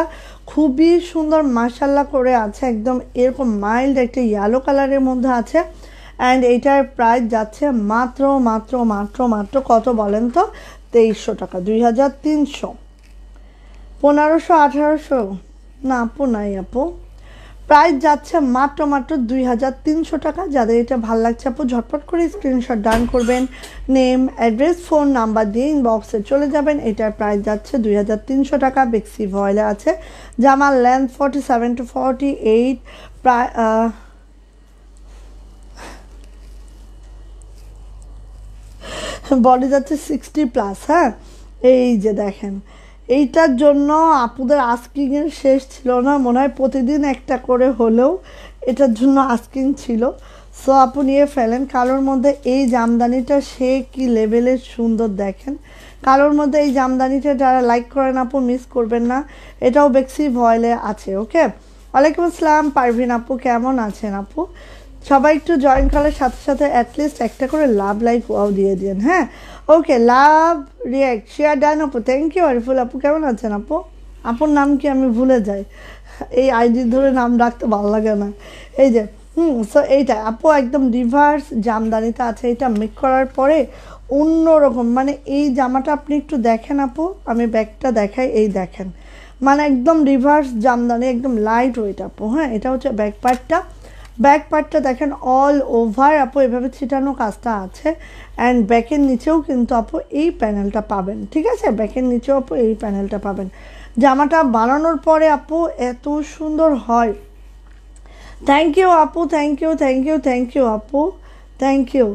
খুবই সুন্দর মাসাল্লা করে আছে একদম এরকম মাইল্ড একটা ইয়েলো কালারের মধ্যে আছে অ্যান্ড এইটার প্রাইস যাচ্ছে মাত্র মাত্র মাত্র মাত্র কত বলেন তো তেইশশো টাকা দুই হাজার তিনশো পনেরোশো আঠারোশো না আপু নাই আপু প্রাইস যাচ্ছে মাত্র মাত্র দুই হাজার তিনশো টাকা যাদের এটা ভাল লাগছে আপু ঝটপট করে স্ক্রিনশট ডান করবেন নেম অ্যাড্রেস ফোন নাম্বার দিয়ে ইনবক্সে চলে যাবেন এটার প্রাইস যাচ্ছে দুই হাজার তিনশো টাকা বেক্সি ভয়েলে আছে জামার length forty seven to forty eight প্রায় বডি যাচ্ছে সিক্সটি প্লাস হ্যাঁ এই যে দেখেন এইটার জন্য আপুদের আস্কিংয়ের শেষ ছিল না মনে হয় প্রতিদিন একটা করে হলেও এটার জন্য আস্কিং ছিল সো আপু নিয়ে ফেলেন কালোর মধ্যে এই জামদানিটা সে কি লেভেলের সুন্দর দেখেন কালোর মধ্যে এই জামদানিটা যারা লাইক করেন আপু মিস করবেন না এটাও বেক্সি ভয়েলে আছে ওকে ওয়ালাইকুম আসসালাম পারভিন আপু কেমন আছেন আপু সবাই একটু জয়েন করার সাথে সাথে অ্যাটলিস্ট একটা করে লাভ লাইক ওয়াও দিয়ে দিন হ্যাঁ ওকে লাভ রিয়াক্ট শেয়ার ডান আপু থ্যাংক ইউ আরিফুল আপু কেমন আছেন আপু আপুর নাম কি আমি ভুলে যাই এই আইডি ধরে নাম ডাকতে ভালো লাগে না এই যে হুম সো এইটা আপু একদম রিভার্স জামদানিতে আছে এটা মেক করার পরে অন্যরকম মানে এই জামাটা আপনি একটু দেখেন আপু আমি ব্যাগটা দেখাই এই দেখেন মানে একদম রিভার্স জামদানি একদম লাইট ওয়েট আপু হ্যাঁ এটা হচ্ছে ব্যাগ পার্টটা ব্যাক পার্টটা দেখেন অল ওভার আপু এভাবে ছিটানো কাজটা আছে অ্যান্ড ব্যাকের নিচেও কিন্তু আপু এই প্যানেলটা পাবেন ঠিক আছে ব্যাকের নিচেও আপু এই প্যানেলটা পাবেন জামাটা বানানোর পরে আপু এত সুন্দর হয় থ্যাংক ইউ আপু thank you thank you thank you আপু থ্যাংক ইউ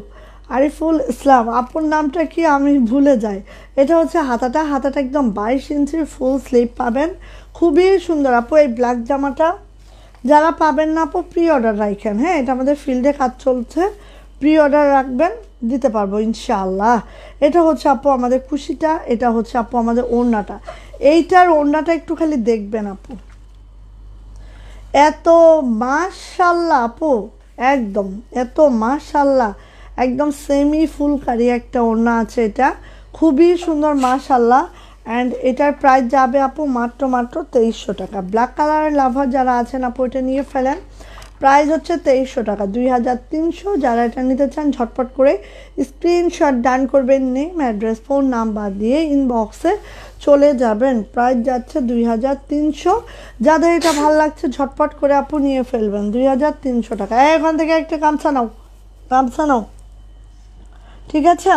আরিফুল ইসলাম আপুর নামটা কি আমি ভুলে যাই এটা হচ্ছে হাতাটা হাতাটা একদম বাইশ ইঞ্চির ফুল স্লিপ পাবেন খুবই সুন্দর আপু এই ব্ল্যাক জামাটা যারা পাবেন না আপু প্রি অর্ডার রাখেন হ্যাঁ এটা আমাদের ফিল্ডে কাজ চলছে প্রি অর্ডার রাখবেন দিতে পারবো ইনশাল্লাহ এটা হচ্ছে আপু আমাদের খুশিটা এটা হচ্ছে আপু আমাদের ওড়নাটা এইটার ওড়নাটা একটু খালি দেখবেন আপু এত মাশাল্লাহ আপু একদম এত মাশাল্লাহ একদম সেমি ফুলকারি একটা ওড়না আছে এটা খুবই সুন্দর মাশাল্লাহ অ্যান্ড এটার প্রাইস যাবে আপু মাত্র মাত্র তেইশশো টাকা ব্ল্যাক কালারের লাভার যারা আছেন আপু এটা নিয়ে ফেলেন প্রাইস হচ্ছে তেইশশো টাকা দুই হাজার তিনশো যারা এটা নিতে চান ঝটপট করে স্ক্রিনশট ডান করবেন নেম অ্যাড্রেস ফোন নাম্বার দিয়ে ইনবক্সে চলে যাবেন প্রাইস যাচ্ছে দুই হাজার তিনশো যাদের এটা ভাল লাগছে ঝটপট করে আপু নিয়ে ফেলবেন দুই হাজার তিনশো টাকা এখান থেকে একটা গামছা নাও গামছা নাও ঠিক আছে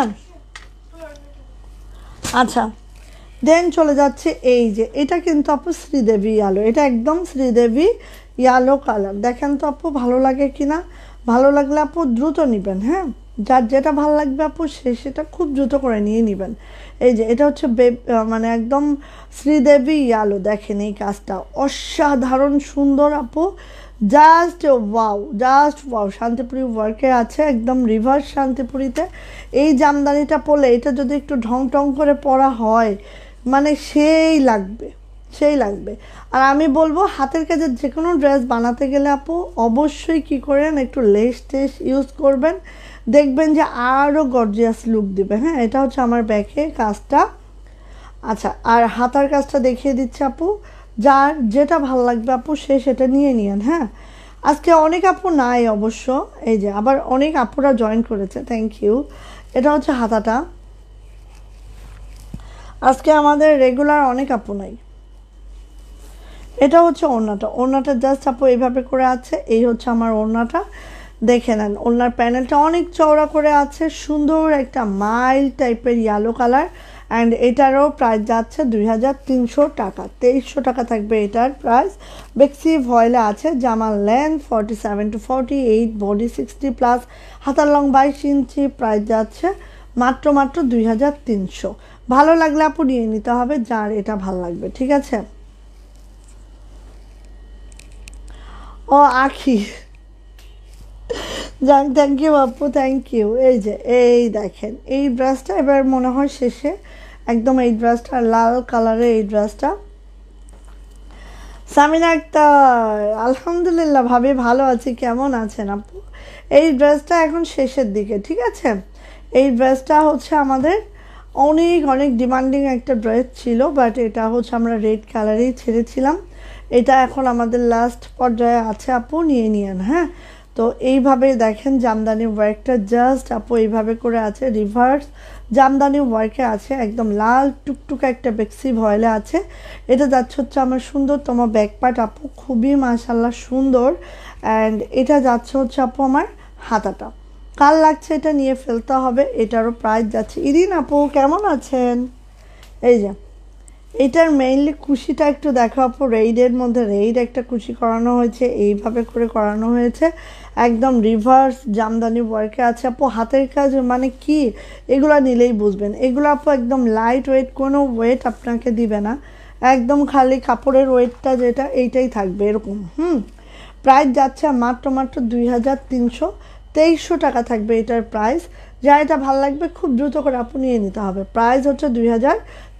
আচ্ছা দেন চলে যাচ্ছে এই যে এটা কিন্তু আপু শ্রীদেবী আলো এটা একদম শ্রীদেবী ইয়ালো কালার দেখেন তো আপু ভালো লাগে কি না ভালো লাগলে আপু দ্রুত নেবেন হ্যাঁ যার যেটা ভালো লাগবে আপু সে সেটা খুব দ্রুত করে নিয়ে নেবেন এই যে এটা হচ্ছে মানে একদম শ্রীদেবী ইয়ালো দেখেন এই কাজটা অসাধারণ সুন্দর আপু just wow just wow Shantipuri ওয়ার্কে আছে একদম রিভার্স শান্তিপুরিতে এই জামদানিটা পরলে এটা যদি একটু ঢং ঢং করে পরা হয় মানে সেই লাগবে সেই লাগবে আর আমি বলবো হাতের কাজের যে কোনো ড্রেস বানাতে গেলে আপু অবশ্যই কি করেন একটু লেস টেস ইউজ করবেন দেখবেন যে আরও গর্জিয়াস লুক দেবে হ্যাঁ এটা হচ্ছে আমার ব্যাকে কাজটা আচ্ছা আর হাতার কাজটা দেখিয়ে দিচ্ছে আপু যার যেটা ভাল লাগবে আপু সে সেটা নিয়ে নিন হ্যাঁ আজকে অনেক আপু নাই অবশ্য এই যে আবার অনেক আপুরা জয়েন করেছে থ্যাংক ইউ এটা হচ্ছে হাতাটা আজকে আমাদের রেগুলার অনেক আপু নাই এটা হচ্ছে ওড়নাটা ওড়নাটা জাস্ট আপু এইভাবে করে আছে এই হচ্ছে আমার ওড়নাটা দেখে নেন ওড়নার প্যানেলটা অনেক চওড়া করে আছে সুন্দর একটা মাইল টাইপের ইয়েলো কালার অ্যান্ড এটারও প্রাইস যাচ্ছে দুই হাজার তিনশো টাকা তেইশশো টাকা থাকবে এটার প্রাইস বেক্সি ভয়েলে আছে জামার length forty seven to forty eight body sixty plus হাতার লং বাইশ ইঞ্চি প্রাইস যাচ্ছে মাত্র মাত্র দুই হাজার তিনশো ভালো লাগলে আপু নিয়ে নিতে হবে যার এটা ভালো লাগবে ঠিক আছে ও আখি যাক থ্যাংক ইউ আপু থ্যাংক ইউ এই যে এই দেখেন এই ড্রেসটা এবার মনে হয় শেষে একদম এই ড্রেসটা লাল কালারের এই ড্রেসটা সামিনা আক্তার আলহামদুলিল্লাহ ভাবে ভালো আছি কেমন আছেন আপু এই ড্রেসটা এখন শেষের দিকে ঠিক আছে এই ড্রেসটা হচ্ছে আমাদের অনেক অনেক ডিমান্ডিং একটা ড্রেস ছিল বাট এটা হচ্ছে আমরা রেড কালারেই ছেড়েছিলাম এটা এখন আমাদের লাস্ট পর্যায়ে আছে আপু নিয়ে নিয়েন হ্যাঁ তো এইভাবে দেখেন জামদানি ওয়ার্কটা জাস্ট আপু এইভাবে করে আছে রিভার্স জামদানি ওয়ার্কে আছে একদম লাল টুকটুকা একটা বেক্সি ভয়লে আছে এটা যাচ্ছে হচ্ছে আমার সুন্দর তোমার ব্যাকপার্ট আপু খুবই মাসাল্লাহ সুন্দর অ্যান্ড এটা যাচ্ছে হচ্ছে আপু আমার হাতাটা কাল লাগছে এটা নিয়ে ফেলতে হবে এটারও প্রাইস যাচ্ছে ইরিন আপু কেমন আছেন এই যে এটার মেইনলি কুশিটা একটু দেখা আপু রেইডের মধ্যে রেইড একটা কুশি করানো হয়েছে এইভাবে করে করানো হয়েছে একদম রিভার্স জামদানি ওয়ার্কে আছে আপু হাতের কাজ মানে কি এগুলো নিলেই বুঝবেন এগুলো আপু একদম লাইট ওয়েট কোনো ওয়েট আপনাকে দিবে না একদম খালি কাপড়ের ওয়েটটা যেটা এইটাই থাকবে এরকম হুম প্রাইস যাচ্ছে মাত্র মাত্র দুই হাজার তিনশো তেইশশো টাকা থাকবে এটার প্রাইস যা এটা ভালো লাগবে খুব দ্রুত করে আপু নিয়ে নিতে হবে প্রাইস হচ্ছে দুই হাজার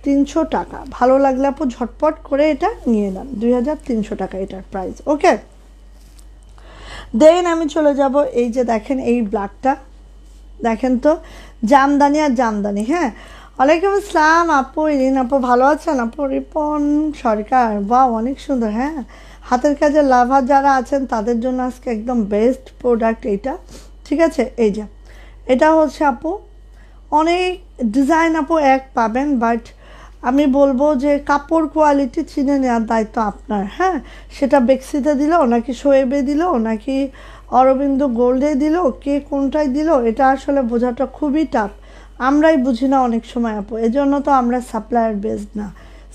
তিনশো টাকা ভালো লাগলে আপু ঝটপট করে এটা নিয়ে নেন দুই হাজার তিনশো টাকা এটার প্রাইস ওকে দেন আমি চলে যাব এই যে দেখেন এই ব্ল্যাকটা দেখেন তো জামদানি আর জামদানি হ্যাঁ ওয়ালাইকুম আসসালাম আপু ইরিন আপু ভালো আছেন আপু রিপন সরকার বা অনেক সুন্দর হ্যাঁ হাতের কাজে লাভার যারা আছেন তাদের জন্য আজকে একদম বেস্ট প্রোডাক্ট এইটা ঠিক আছে এই যে এটা হচ্ছে আপু অনেক ডিজাইন আপু এক পাবেন বাট আমি বলবো যে কাপড় কোয়ালিটি চিনে নেওয়ার দায়িত্ব আপনার হ্যাঁ সেটা বেক্সিতে দিল নাকি শোয়েবে দিল নাকি অরবিন্দ গোল্ডে দিল কে কোনটায় দিল এটা আসলে বোঝাটা খুবই টাফ আমরাই বুঝি না অনেক সময় আপু এজন্য তো আমরা সাপ্লায়ার বেসড না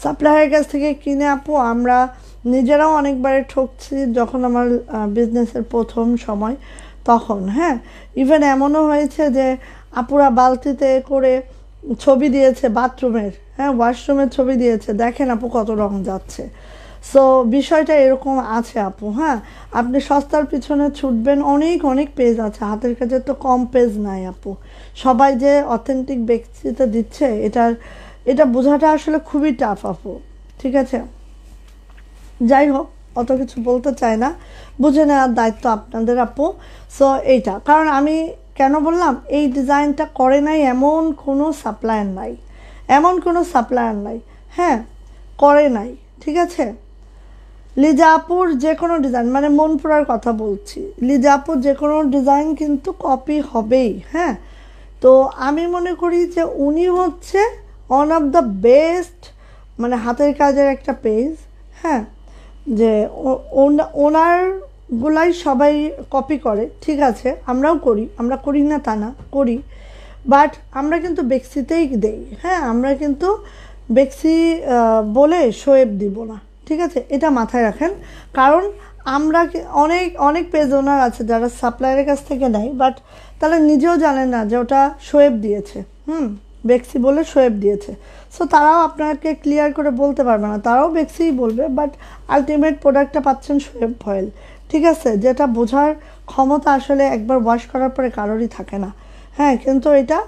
সাপ্লায়ারের কাছ থেকে কিনে আপু আমরা নিজেরাও অনেকবারে ঠকছি যখন আমার বিজনেসের প্রথম সময় তখন হ্যাঁ ইভেন এমনও হয়েছে যে আপুরা বালতিতে করে ছবি দিয়েছে বাথরুমের হ্যাঁ ওয়াশরুমের ছবি দিয়েছে দেখেন আপু কত রং যাচ্ছে সো বিষয়টা এরকম আছে আপু হ্যাঁ আপনি সস্তার পিছনে ছুটবেন অনেক অনেক পেজ আছে হাতের কাছে তো কম পেজ নাই আপু সবাই যে অথেন্টিক ব্যক্তিত্ব দিচ্ছে এটার এটা বোঝাটা আসলে খুবই টাফ আপু ঠিক আছে যাই হোক অত কিছু বলতে চাই না বুঝে নেওয়ার দায়িত্ব আপনাদের আপু সো এইটা কারণ আমি কেন বললাম এই ডিজাইনটা করে নাই এমন কোনো সাপ্লায়ার নাই এমন কোনো সাপ্লায়ার নাই হ্যাঁ করে নাই ঠিক আছে লিজাপুর যে কোনো ডিজাইন মানে মনপুরার কথা বলছি লিজাপুর যে কোনো ডিজাইন কিন্তু কপি হবেই হ্যাঁ তো আমি মনে করি যে উনি হচ্ছে ওয়ান অফ দ্য বেস্ট মানে হাতের কাজের একটা পেজ হ্যাঁ যে ওনার গুলাই সবাই কপি করে ঠিক আছে আমরাও করি আমরা করি না তা না করি বাট আমরা কিন্তু বেক্সিতেই দেই হ্যাঁ আমরা কিন্তু বেক্সি বলে শোয়েব দিব না ঠিক আছে এটা মাথায় রাখেন কারণ আমরা অনেক অনেক পেজ ওনার আছে যারা সাপ্লায়ারের কাছ থেকে নেয় বাট তারা নিজেও জানে না যে ওটা শোয়েব দিয়েছে হুম বেক্সি বলে সোয়েব দিয়েছে সো তারাও আপনাকে ক্লিয়ার করে বলতে পারবে না তারাও বেক্সিই বলবে বাট আলটিমেট প্রোডাক্টটা পাচ্ছেন সোয়েব ফয়েল ঠিক আছে যেটা বোঝার ক্ষমতা আসলে একবার ওয়াশ করার পরে কারোরই থাকে না হ্যাঁ কিন্তু এটা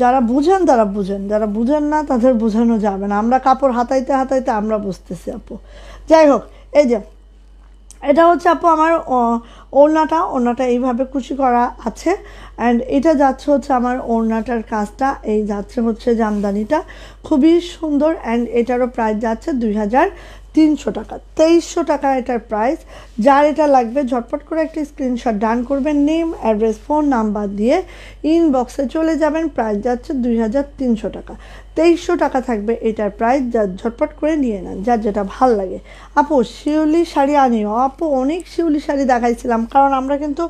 যারা বুঝেন তারা বুঝেন যারা বুঝেন না তাদের বোঝানো যাবে না আমরা কাপড় হাতাইতে হাতাইতে আমরা বুঝতেছি আপু যাই হোক এই যে এটা হচ্ছে আপু আমার ওড়নাটা ওড়নাটা এইভাবে কুচি করা আছে অ্যান্ড এটা যাচ্ছে হচ্ছে আমার ওড়নাটার কাজটা এই যাচ্ছে হচ্ছে জামদানিটা খুবই সুন্দর অ্যান্ড এটারও প্রাইস যাচ্ছে দুই হাজার তিনশো টাকা তেইশশো টাকা এটার প্রাইস যার এটা লাগবে ঝটপট করে একটি স্ক্রিনশট ডান করবেন নেম অ্যাড্রেস ফোন নাম্বার দিয়ে ইনবক্সে চলে যাবেন প্রাইস যাচ্ছে দুই হাজার তিনশো টাকা তেইশশো টাকা থাকবে এটার প্রাইস যা ঝটপট করে নিয়ে নেন যার যেটা ভাল লাগে আপু শিউলি শাড়ি আনিও আপু অনেক শিউলি শাড়ি দেখাইছিলাম কারণ আমরা কিন্তু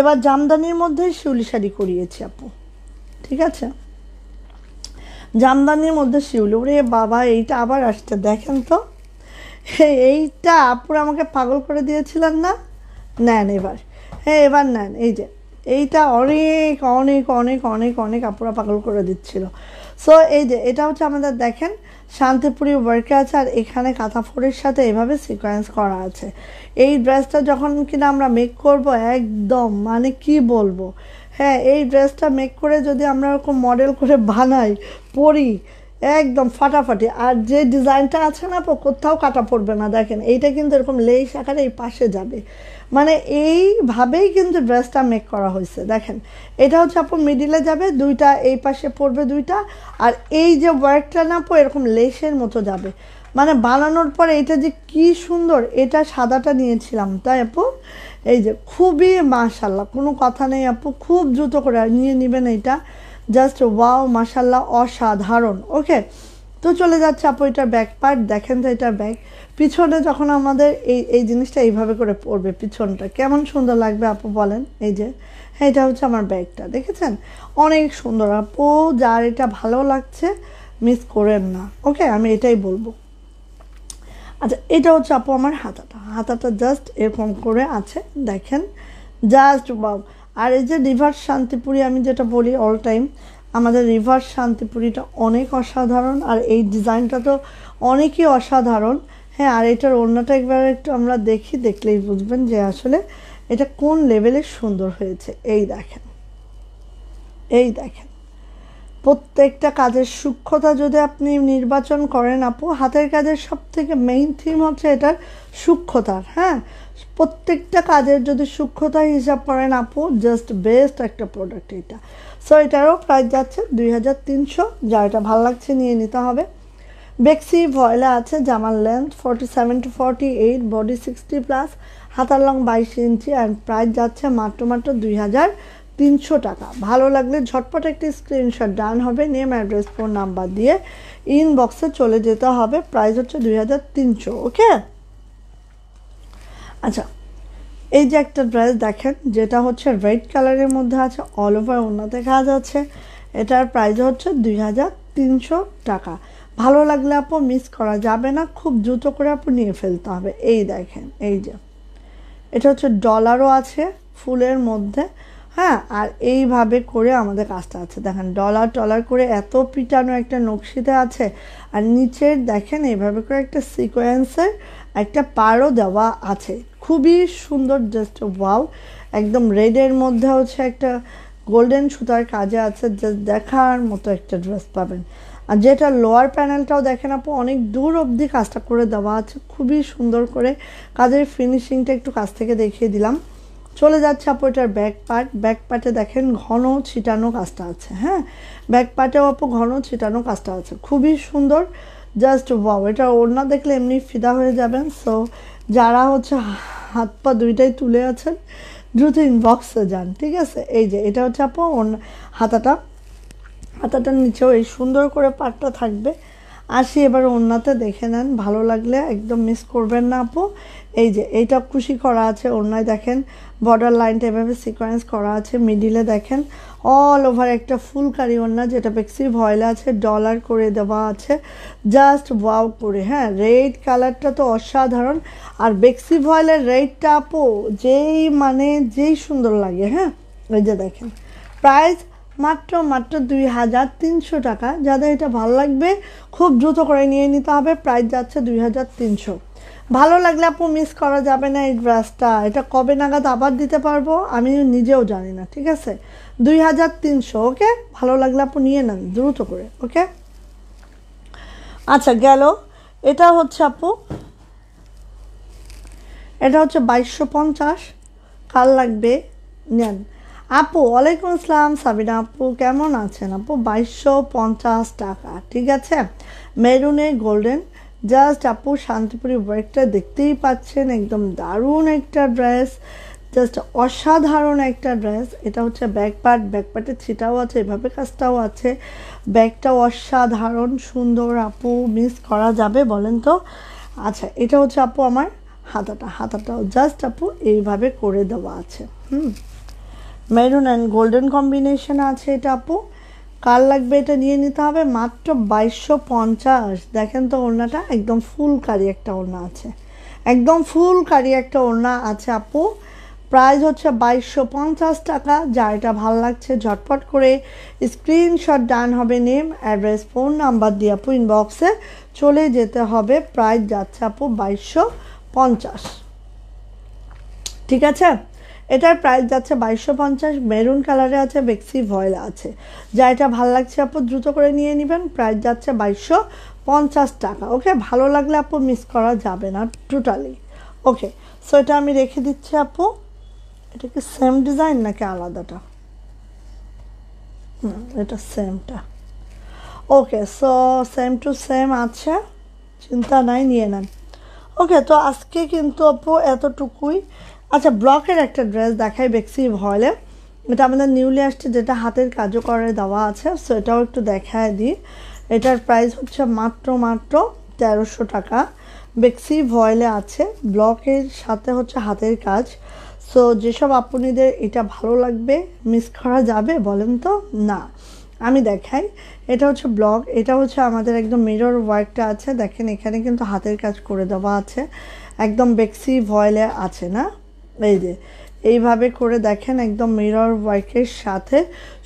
এবার জামদানির মধ্যে শিউলি শাড়ি করিয়েছি আপু ঠিক আছে জামদানির মধ্যে শিউলি ওরে বাবা এইটা আবার আসছে দেখেন তো এইটা আপুরা আমাকে পাগল করে দিয়েছিলেন না নেন এবার হ্যাঁ এবার নেন এই যে এইটা অনেক অনেক অনেক অনেক অনেক আপুরা পাগল করে দিচ্ছিল সো এই যে এটা হচ্ছে আমাদের দেখেন শান্তিপুরি ওয়ার্কে আছে আর এখানে কাঁথাফোড়ের সাথে এভাবে সিকোয়েন্স করা আছে এই ড্রেসটা যখন কিনা আমরা মেক করব একদম মানে কি বলবো হ্যাঁ এই ড্রেসটা মেক করে যদি আমরা ওরকম মডেল করে বানাই পরি একদম ফাটাফাটি আর যে ডিজাইনটা আছে না কোথাও কাটা পড়বে না দেখেন এইটা কিন্তু এরকম লেস আকারে এই পাশে যাবে মানে এইভাবেই কিন্তু ড্রেসটা মেক করা হয়েছে দেখেন এটা হচ্ছে আপু মিডিলে যাবে দুইটা এই পাশে পড়বে দুইটা আর এই যে ওয়ার্কটা না পো এরকম লেসের মতো যাবে মানে বানানোর পরে এটা যে কি সুন্দর এটা সাদাটা নিয়েছিলাম তাই আপু এই যে খুবই মাশাল্লাহ কোনো কথা নেই আপু খুব দ্রুত করে নিয়ে নেবেন এটা জাস্ট ওয়াও মাসাল্লাহ অসাধারণ ওকে তো চলে যাচ্ছে আপু এটার ব্যাক পার্ট দেখেন তো এটার ব্যাগ পিছনে যখন আমাদের এই এই জিনিসটা এইভাবে করে পড়বে পিছনটা কেমন সুন্দর লাগবে আপু বলেন এই যে হ্যাঁ এটা হচ্ছে আমার ব্যাগটা দেখেছেন অনেক সুন্দর আপু যার এটা ভালো লাগছে মিস করেন না ওকে আমি এটাই বলবো আচ্ছা এটা হচ্ছে আপু আমার হাতাটা হাতাটা জাস্ট এরকম করে আছে দেখেন জাস্ট বাবা আর এই যে রিভার শান্তিপুরি আমি যেটা বলি অল টাইম আমাদের রিভার শান্তিপুরিটা অনেক অসাধারণ আর এই ডিজাইনটা তো অনেকই অসাধারণ হ্যাঁ আর এটার অন্যটা একবার একটু আমরা দেখি দেখলেই বুঝবেন যে আসলে এটা কোন লেভেলে সুন্দর হয়েছে এই দেখেন এই দেখেন প্রত্যেকটা কাজের সূক্ষ্মতা যদি আপনি নির্বাচন করেন আপু হাতের কাজের সব থেকে মেইন থিম হচ্ছে এটার সূক্ষ্মতার হ্যাঁ প্রত্যেকটা কাজের যদি সূক্ষ্মতা হিসাব করেন আপু জাস্ট বেস্ট একটা প্রোডাক্ট এটা সো এটারও প্রাইস যাচ্ছে দুই হাজার তিনশো যা এটা ভালো লাগছে নিয়ে নিতে হবে বেক্সি ভয়লা আছে জামার length forty seven to forty eight body sixty plus হাতার লং বাইশ ইঞ্চি অ্যান্ড প্রাইস যাচ্ছে মাত্র মাত্র দুই হাজার তিনশো টাকা ভালো লাগলে ঝটপট একটি স্ক্রিনশট ডান হবে নেম অ্যাড্রেস ফোন নাম্বার দিয়ে ইনবক্সে চলে যেতে হবে প্রাইস হচ্ছে দুই হাজার তিনশো ওকে আচ্ছা এই যে একটা ড্রেস দেখেন যেটা হচ্ছে রেড কালারের মধ্যে আছে অল ওভার ওনাতে কাজ আছে এটার প্রাইস হচ্ছে দুই হাজার তিনশো টাকা ভালো লাগলে আপু মিস করা যাবে না খুব দ্রুত করে আপু নিয়ে ফেলতে হবে এই দেখেন এই যে এটা হচ্ছে ডলারও আছে ফুলের মধ্যে হ্যাঁ আর এইভাবে করে আমাদের কাজটা আছে দেখেন ডলার টলার করে এত পিটানো একটা নকশিতে আছে আর নিচের দেখেন এইভাবে করে একটা সিকোয়েন্সের একটা পারও দেওয়া আছে খুবই সুন্দর জাস্ট ওয়াও একদম রেডের মধ্যে হচ্ছে একটা গোল্ডেন সুতার কাজে আছে জাস্ট দেখার মতো একটা ড্রেস পাবেন আর যেটা লোয়ার প্যানেলটাও দেখেন আপু অনেক দূর অবধি কাজটা করে দেওয়া আছে খুবই সুন্দর করে কাজের ফিনিশিংটা একটু কাছ থেকে দেখিয়ে দিলাম চলে যাচ্ছে আপু এটার ব্যাক পার্ট ব্যাক পার্টে দেখেন ঘন ছিটানো কাজটা আছে হ্যাঁ ব্যাক পার্টেও আপু ঘন ছিটানো কাজটা আছে খুবই সুন্দর জাস্ট ওয়াও এটা ওড়না দেখলে এমনি ফিদা হয়ে যাবেন সো যারা হচ্ছে হাত পা দুইটাই তুলে আছেন দ্রুত ইনবক্সে যান ঠিক আছে এই যে এটা হচ্ছে আপু হাতাটা হাতাটার নিচেও এই সুন্দর করে পাটটা থাকবে আসি এবার ওড়নাতে দেখে নেন ভালো লাগলে একদম মিস করবেন না আপু এই যে এইটা খুশি করা আছে ওড়নায় দেখেন বর্ডার লাইনটা এভাবে সিকোয়েন্স করা আছে মিডিলে দেখেন অল ওভার একটা ফুলকারি ওড়না যেটা পেক্সির ভয়লা আছে ডলার করে দেওয়া আছে জাস্ট ওয়াও করে হ্যাঁ রেড কালারটা তো অসাধারণ আর বেক্সি ভয়লের রেডটা আপো যেই মানে যেই সুন্দর লাগে হ্যাঁ ওই যে দেখেন প্রাইস মাত্র মাত্র দুই হাজার তিনশো টাকা যাদের এটা ভালো লাগবে খুব দ্রুত করে নিয়ে নিতে হবে প্রাইস যাচ্ছে দুই হাজার তিনশো ভালো লাগলে আপু মিস করা যাবে না এই ড্রেসটা এটা কবে নাগাদ আবার দিতে পারবো আমি নিজেও জানি না ঠিক আছে দুই হাজার তিনশো ওকে ভালো লাগলে আপনি নিয়ে নেন দ্রুত করে ওকে আচ্ছা গেল এটা হচ্ছে আপু এটা হচ্ছে বাইশশো পঞ্চাশ কাল লাগবে নেন আপু ওয়ালাইকুম আসসালাম সাবিনা আপু কেমন আছেন আপু বাইশশো পঞ্চাশ টাকা ঠিক আছে মেরুনে গোল্ডেন জাস্ট আপু শান্তিপুরি ওয়ার্কটা দেখতেই পাচ্ছেন একদম দারুণ একটা ড্রেস জাস্ট অসাধারণ একটা ড্রেস এটা হচ্ছে ব্যাক পার্ট ব্যাক পার্টের ছিটাও আছে এভাবে কাজটাও আছে ব্যাগটা অসাধারণ সুন্দর আপু মিস করা যাবে বলেন তো আচ্ছা এটা হচ্ছে আপু আমার হাতাটা হাতাটাও জাস্ট আপু এইভাবে করে দেওয়া আছে হুম মেরুন অ্যান্ড গোল্ডেন কম্বিনেশন আছে এটা আপু কার লাগবে এটা নিয়ে নিতে হবে মাত্র বাইশশো পঞ্চাশ দেখেন তো ওড়নাটা একদম ফুল কারি একটা ওড়না আছে একদম ফুল কারি একটা ওড়না আছে আপু প্রাইস হচ্ছে বাইশশো পঞ্চাশ টাকা যা এটা ভাল লাগছে ঝটপট করে স্ক্রিনশট ডান হবে নেম অ্যাড্রেস ফোন নাম্বার দিয়ে আপু ইনবক্সে চলে যেতে হবে প্রাইস যাচ্ছে আপু বাইশশো পঞ্চাশ ঠিক আছে এটার প্রাইস যাচ্ছে বাইশশো পঞ্চাশ মেরুন কালারে আছে বেক্সি ভয়লা আছে যা এটা ভাল লাগছে আপু দ্রুত করে নিয়ে নেবেন প্রাইস যাচ্ছে বাইশশো পঞ্চাশ টাকা ওকে ভালো লাগলে আপু মিস করা যাবে না টোটালি ওকে সো এটা আমি রেখে দিচ্ছি আপু এটা কি সেম ডিজাইন নাকি আলাদাটা এটা সেমটা okay so same to same আছে চিন্তা নাই নিয়ে নেন ওকে তো আজকে কিন্তু আপু এতটুকুই আচ্ছা ব্লকের একটা ড্রেস দেখাই বেক্সি ভয়লে এটা আমাদের নিউলি আসছে যেটা হাতের কাজও করে দেওয়া আছে সো এটাও একটু দেখায় দিই এটার প্রাইস হচ্ছে মাত্র মাত্র তেরোশো টাকা বেক্সি ভয়েলে আছে ব্লকের সাথে হচ্ছে হাতের কাজ সো যেসব আপনিদের এটা ভালো লাগবে মিস করা যাবে বলেন তো না আমি দেখাই এটা হচ্ছে ব্লগ এটা হচ্ছে আমাদের একদম মিরর ওয়ার্কটা আছে দেখেন এখানে কিন্তু হাতের কাজ করে দেওয়া আছে একদম বেক্সি ভয়েলে আছে না এই যে এইভাবে করে দেখেন একদম মিরর ওয়ার্কের সাথে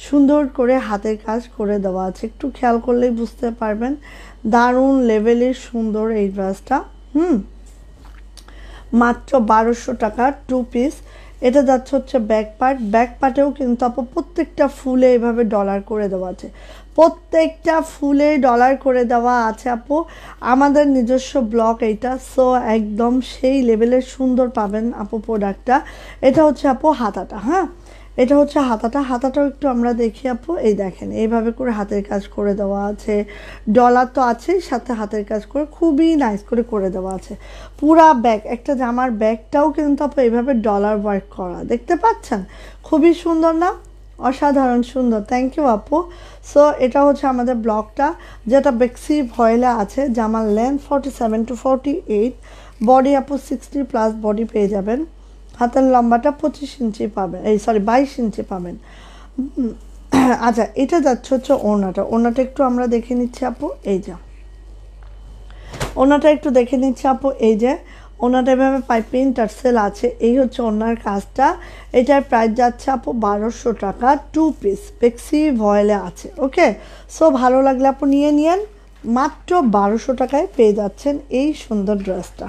সুন্দর করে হাতের কাজ করে দেওয়া আছে একটু খেয়াল করলেই বুঝতে পারবেন দারুণ লেভেলের সুন্দর এই ড্রেসটা হুম মাত্র বারোশো টাকা টু পিস এটা যাচ্ছে হচ্ছে ব্যাক পার্ট ব্যাক পার্টেও কিন্তু আপু প্রত্যেকটা ফুলে এভাবে ডলার করে দেওয়া আছে প্রত্যেকটা ফুলে ডলার করে দেওয়া আছে আপু আমাদের নিজস্ব ব্লক এইটা সো একদম সেই লেভেলের সুন্দর পাবেন আপু প্রোডাক্টটা এটা হচ্ছে আপু হাতাটা হ্যাঁ এটা হচ্ছে হাতাটা হাতাটাও একটু আমরা দেখি আপু এই দেখেন এইভাবে করে হাতের কাজ করে দেওয়া আছে ডলার তো আছে সাথে হাতের কাজ করে খুবই নাইস করে করে দেওয়া আছে পুরা ব্যাগ একটা জামার ব্যাগটাও কিন্তু আপু এইভাবে ডলার ওয়ার্ক করা দেখতে পাচ্ছেন খুবই সুন্দর না অসাধারণ সুন্দর থ্যাংক ইউ আপু সো এটা হচ্ছে আমাদের ব্লগটা যেটা বেক্সি ভয়লা আছে জামার length forty seven to forty eight body আপু সিক্সটি প্লাস বডি পেয়ে যাবেন হাতের লম্বাটা পঁচিশ ইঞ্চি পাবেন এই সরি বাইশ ইঞ্চি পাবেন আচ্ছা এটা যাচ্ছে হচ্ছে ওনাটা ওনাটা একটু আমরা দেখে নিচ্ছি আপু এই যে ওনাটা একটু দেখে নিচ্ছি আপু এই যে ওনাটা এভাবে পাইপিং টার্সেল আছে এই হচ্ছে ওনার কাজটা এটার প্রাইস যাচ্ছে আপু বারোশো টাকা টু পিস পেক্সি ভয়েলে আছে ওকে সো ভালো লাগলে আপু নিয়ে নিন মাত্র বারোশো টাকায় পেয়ে যাচ্ছেন এই সুন্দর ড্রেসটা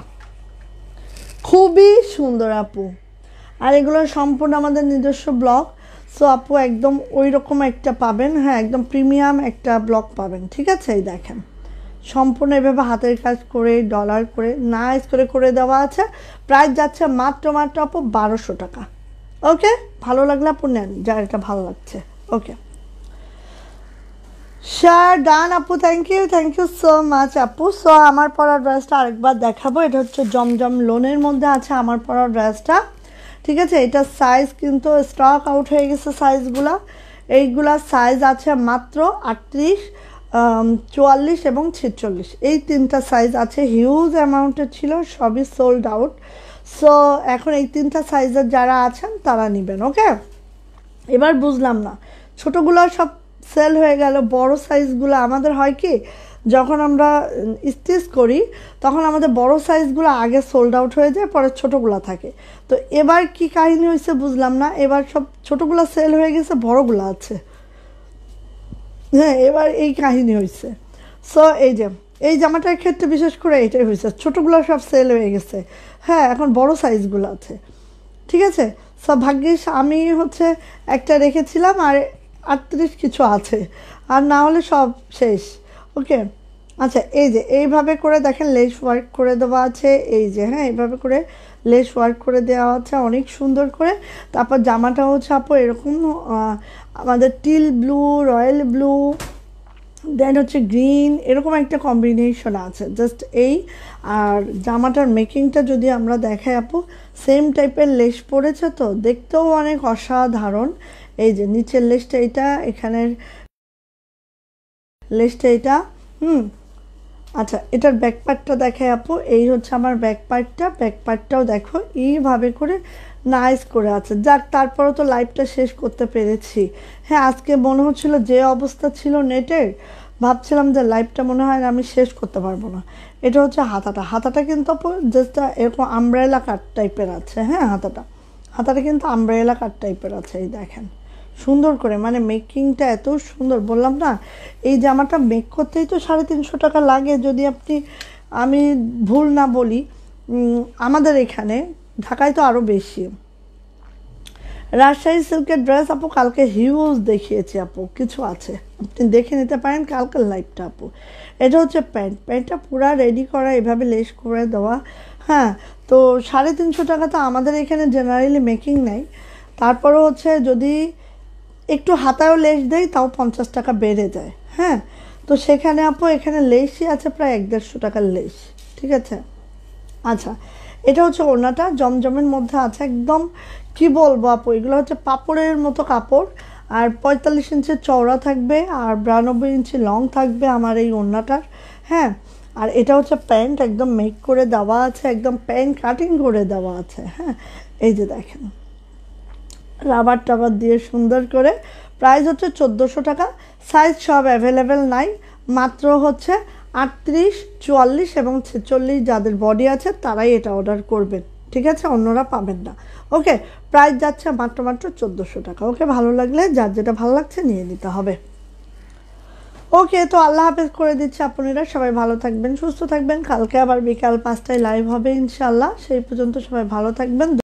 খুবই সুন্দর আপু আর এগুলো সম্পূর্ণ আমাদের নিজস্ব ব্লগ সো আপু একদম ওই রকম একটা পাবেন হ্যাঁ একদম প্রিমিয়াম একটা ব্লগ পাবেন ঠিক আছে এই দেখেন সম্পূর্ণ এভাবে হাতের কাজ করে ডলার করে নাইস করে করে দেওয়া আছে প্রাইস যাচ্ছে মাত্র মাত্র আপু বারোশো টাকা ওকে ভালো লাগলে আপু নেন যার এটা ভালো লাগছে ওকে শার ডান আপু thank you thank you so much আপু সো আমার পরা ড্রেসটা আরেকবার দেখাবো এটা হচ্ছে জমজম লোনের মধ্যে আছে আমার পরা ড্রেসটা ঠিক আছে এটা সাইজ কিন্তু স্টক আউট হয়ে গেছে সাইজগুলা এইগুলা সাইজ আছে মাত্র আটত্রিশ চুয়াল্লিশ এবং ছেচল্লিশ এই তিনটা সাইজ আছে হিউজ অ্যামাউন্টের ছিল সবই সোল্ড আউট সো এখন এই তিনটা সাইজের যারা আছেন তারা নেবেন ওকে এবার বুঝলাম না ছোটোগুলো সব সেল হয়ে গেল বড় সাইজগুলো আমাদের হয় কি যখন আমরা স্টিচ করি তখন আমাদের বড় সাইজগুলো আগে সোল্ড আউট হয়ে যায় পরে ছোটোগুলো থাকে তো এবার কি কাহিনী হয়েছে বুঝলাম না এবার সব ছোটোগুলো সেল হয়ে গেছে বড়গুলো আছে হ্যাঁ এবার এই কাহিনী হয়েছে সো এই যে এই জামাটার ক্ষেত্রে বিশেষ করে এটাই হয়েছে ছোটোগুলো সব সেল হয়ে গেছে হ্যাঁ এখন বড় সাইজগুলো আছে ঠিক আছে সব ভাগ্যিস আমি হচ্ছে একটা রেখেছিলাম আর আটত্রিশ কিছু আছে আর না হলে সব শেষ ওকে আচ্ছা এই যে এইভাবে করে দেখেন লেস ওয়ার্ক করে দেওয়া আছে এই যে হ্যাঁ এইভাবে করে লেস ওয়ার্ক করে দেওয়া আছে অনেক সুন্দর করে তারপর জামাটা হচ্ছে আপু এরকম আমাদের teal blue royal blue then হচ্ছে গ্রিন এরকম একটা কম্বিনেশন আছে জাস্ট এই আর জামাটার মেকিংটা যদি আমরা দেখাই আপু সেম টাইপের লেস পড়েছে তো দেখতেও অনেক অসাধারণ এই যে নিচের লেসটা এটা এখানের লেসটা এটা হুম আচ্ছা এটার ব্যাক পার্টটা দেখায় আপু এই হচ্ছে আমার ব্যাক পার্টটা ব্যাক পার্টটাও দেখো এইভাবে করে নাইস করে আছে যাক তারপরও তো লাইভটা শেষ করতে পেরেছি হ্যাঁ আজকে মনে হচ্ছিল যে অবস্থা ছিল নেটের ভাবছিলাম যে লাইভটা মনে হয় আমি শেষ করতে পারবো না এটা হচ্ছে হাতাটা হাতাটা কিন্তু জাস্ট এরকম আমব্রেলা কাট টাইপের আছে হ্যাঁ হাতাটা হাতাটা কিন্তু আমব্রেলা কাট টাইপের আছে এই দেখেন সুন্দর করে মানে মেকিংটা এত সুন্দর বললাম না এই জামাটা মেক করতেই তো সাড়ে তিনশো টাকা লাগে যদি আপনি আমি ভুল না বলি আমাদের এখানে ঢাকায় তো আরও বেশি রাজশাহী সিল্কের ড্রেস আপু কালকে হিউজ দেখিয়েছে আপু কিছু আছে আপনি দেখে নিতে পারেন কালকের লাইফটা আপু এটা হচ্ছে প্যান্ট প্যান্টটা পুরা রেডি করা এভাবে লেস করে দেওয়া হ্যাঁ তো সাড়ে তিনশো টাকা তো আমাদের এখানে জেনারেলি মেকিং নাই তারপরে হচ্ছে যদি একটু হাতায়ও লেস দেয় তাও পঞ্চাশ টাকা বেড়ে যায় হ্যাঁ তো সেখানে আপু এখানে লেসই আছে প্রায় এক দেড়শো টাকার লেস ঠিক আছে আচ্ছা এটা হচ্ছে ওনাটা জমজমের মধ্যে আছে একদম কি বলবো আপু এগুলো হচ্ছে পাপড়ের মতো কাপড় আর পঁয়তাল্লিশ ইঞ্চি চওড়া থাকবে আর বিরানব্বই ইঞ্চি লং থাকবে আমার এই ওড়নাটার হ্যাঁ আর এটা হচ্ছে প্যান্ট একদম মেক করে দেওয়া আছে একদম প্যান্ট কাটিং করে দেওয়া আছে হ্যাঁ এই যে দেখেন রাবার টাবার দিয়ে সুন্দর করে প্রাইস হচ্ছে চোদ্দোশো টাকা সাইজ সব অ্যাভেলেবেল নাই মাত্র হচ্ছে আটত্রিশ চুয়াল্লিশ এবং ছেচল্লিশ যাদের বডি আছে তারাই এটা অর্ডার করবেন ঠিক আছে অন্যরা পাবেন না ওকে প্রাইস যাচ্ছে মাত্র মাত্র চোদ্দোশো টাকা ওকে ভালো লাগলে যার যেটা ভালো লাগছে নিয়ে নিতে হবে ওকে তো আল্লাহ হাফেজ করে দিচ্ছে আপনারা সবাই ভালো থাকবেন সুস্থ থাকবেন কালকে আবার বিকাল পাঁচটায় লাইভ হবে ইনশাল্লাহ সেই পর্যন্ত সবাই ভালো থাকবেন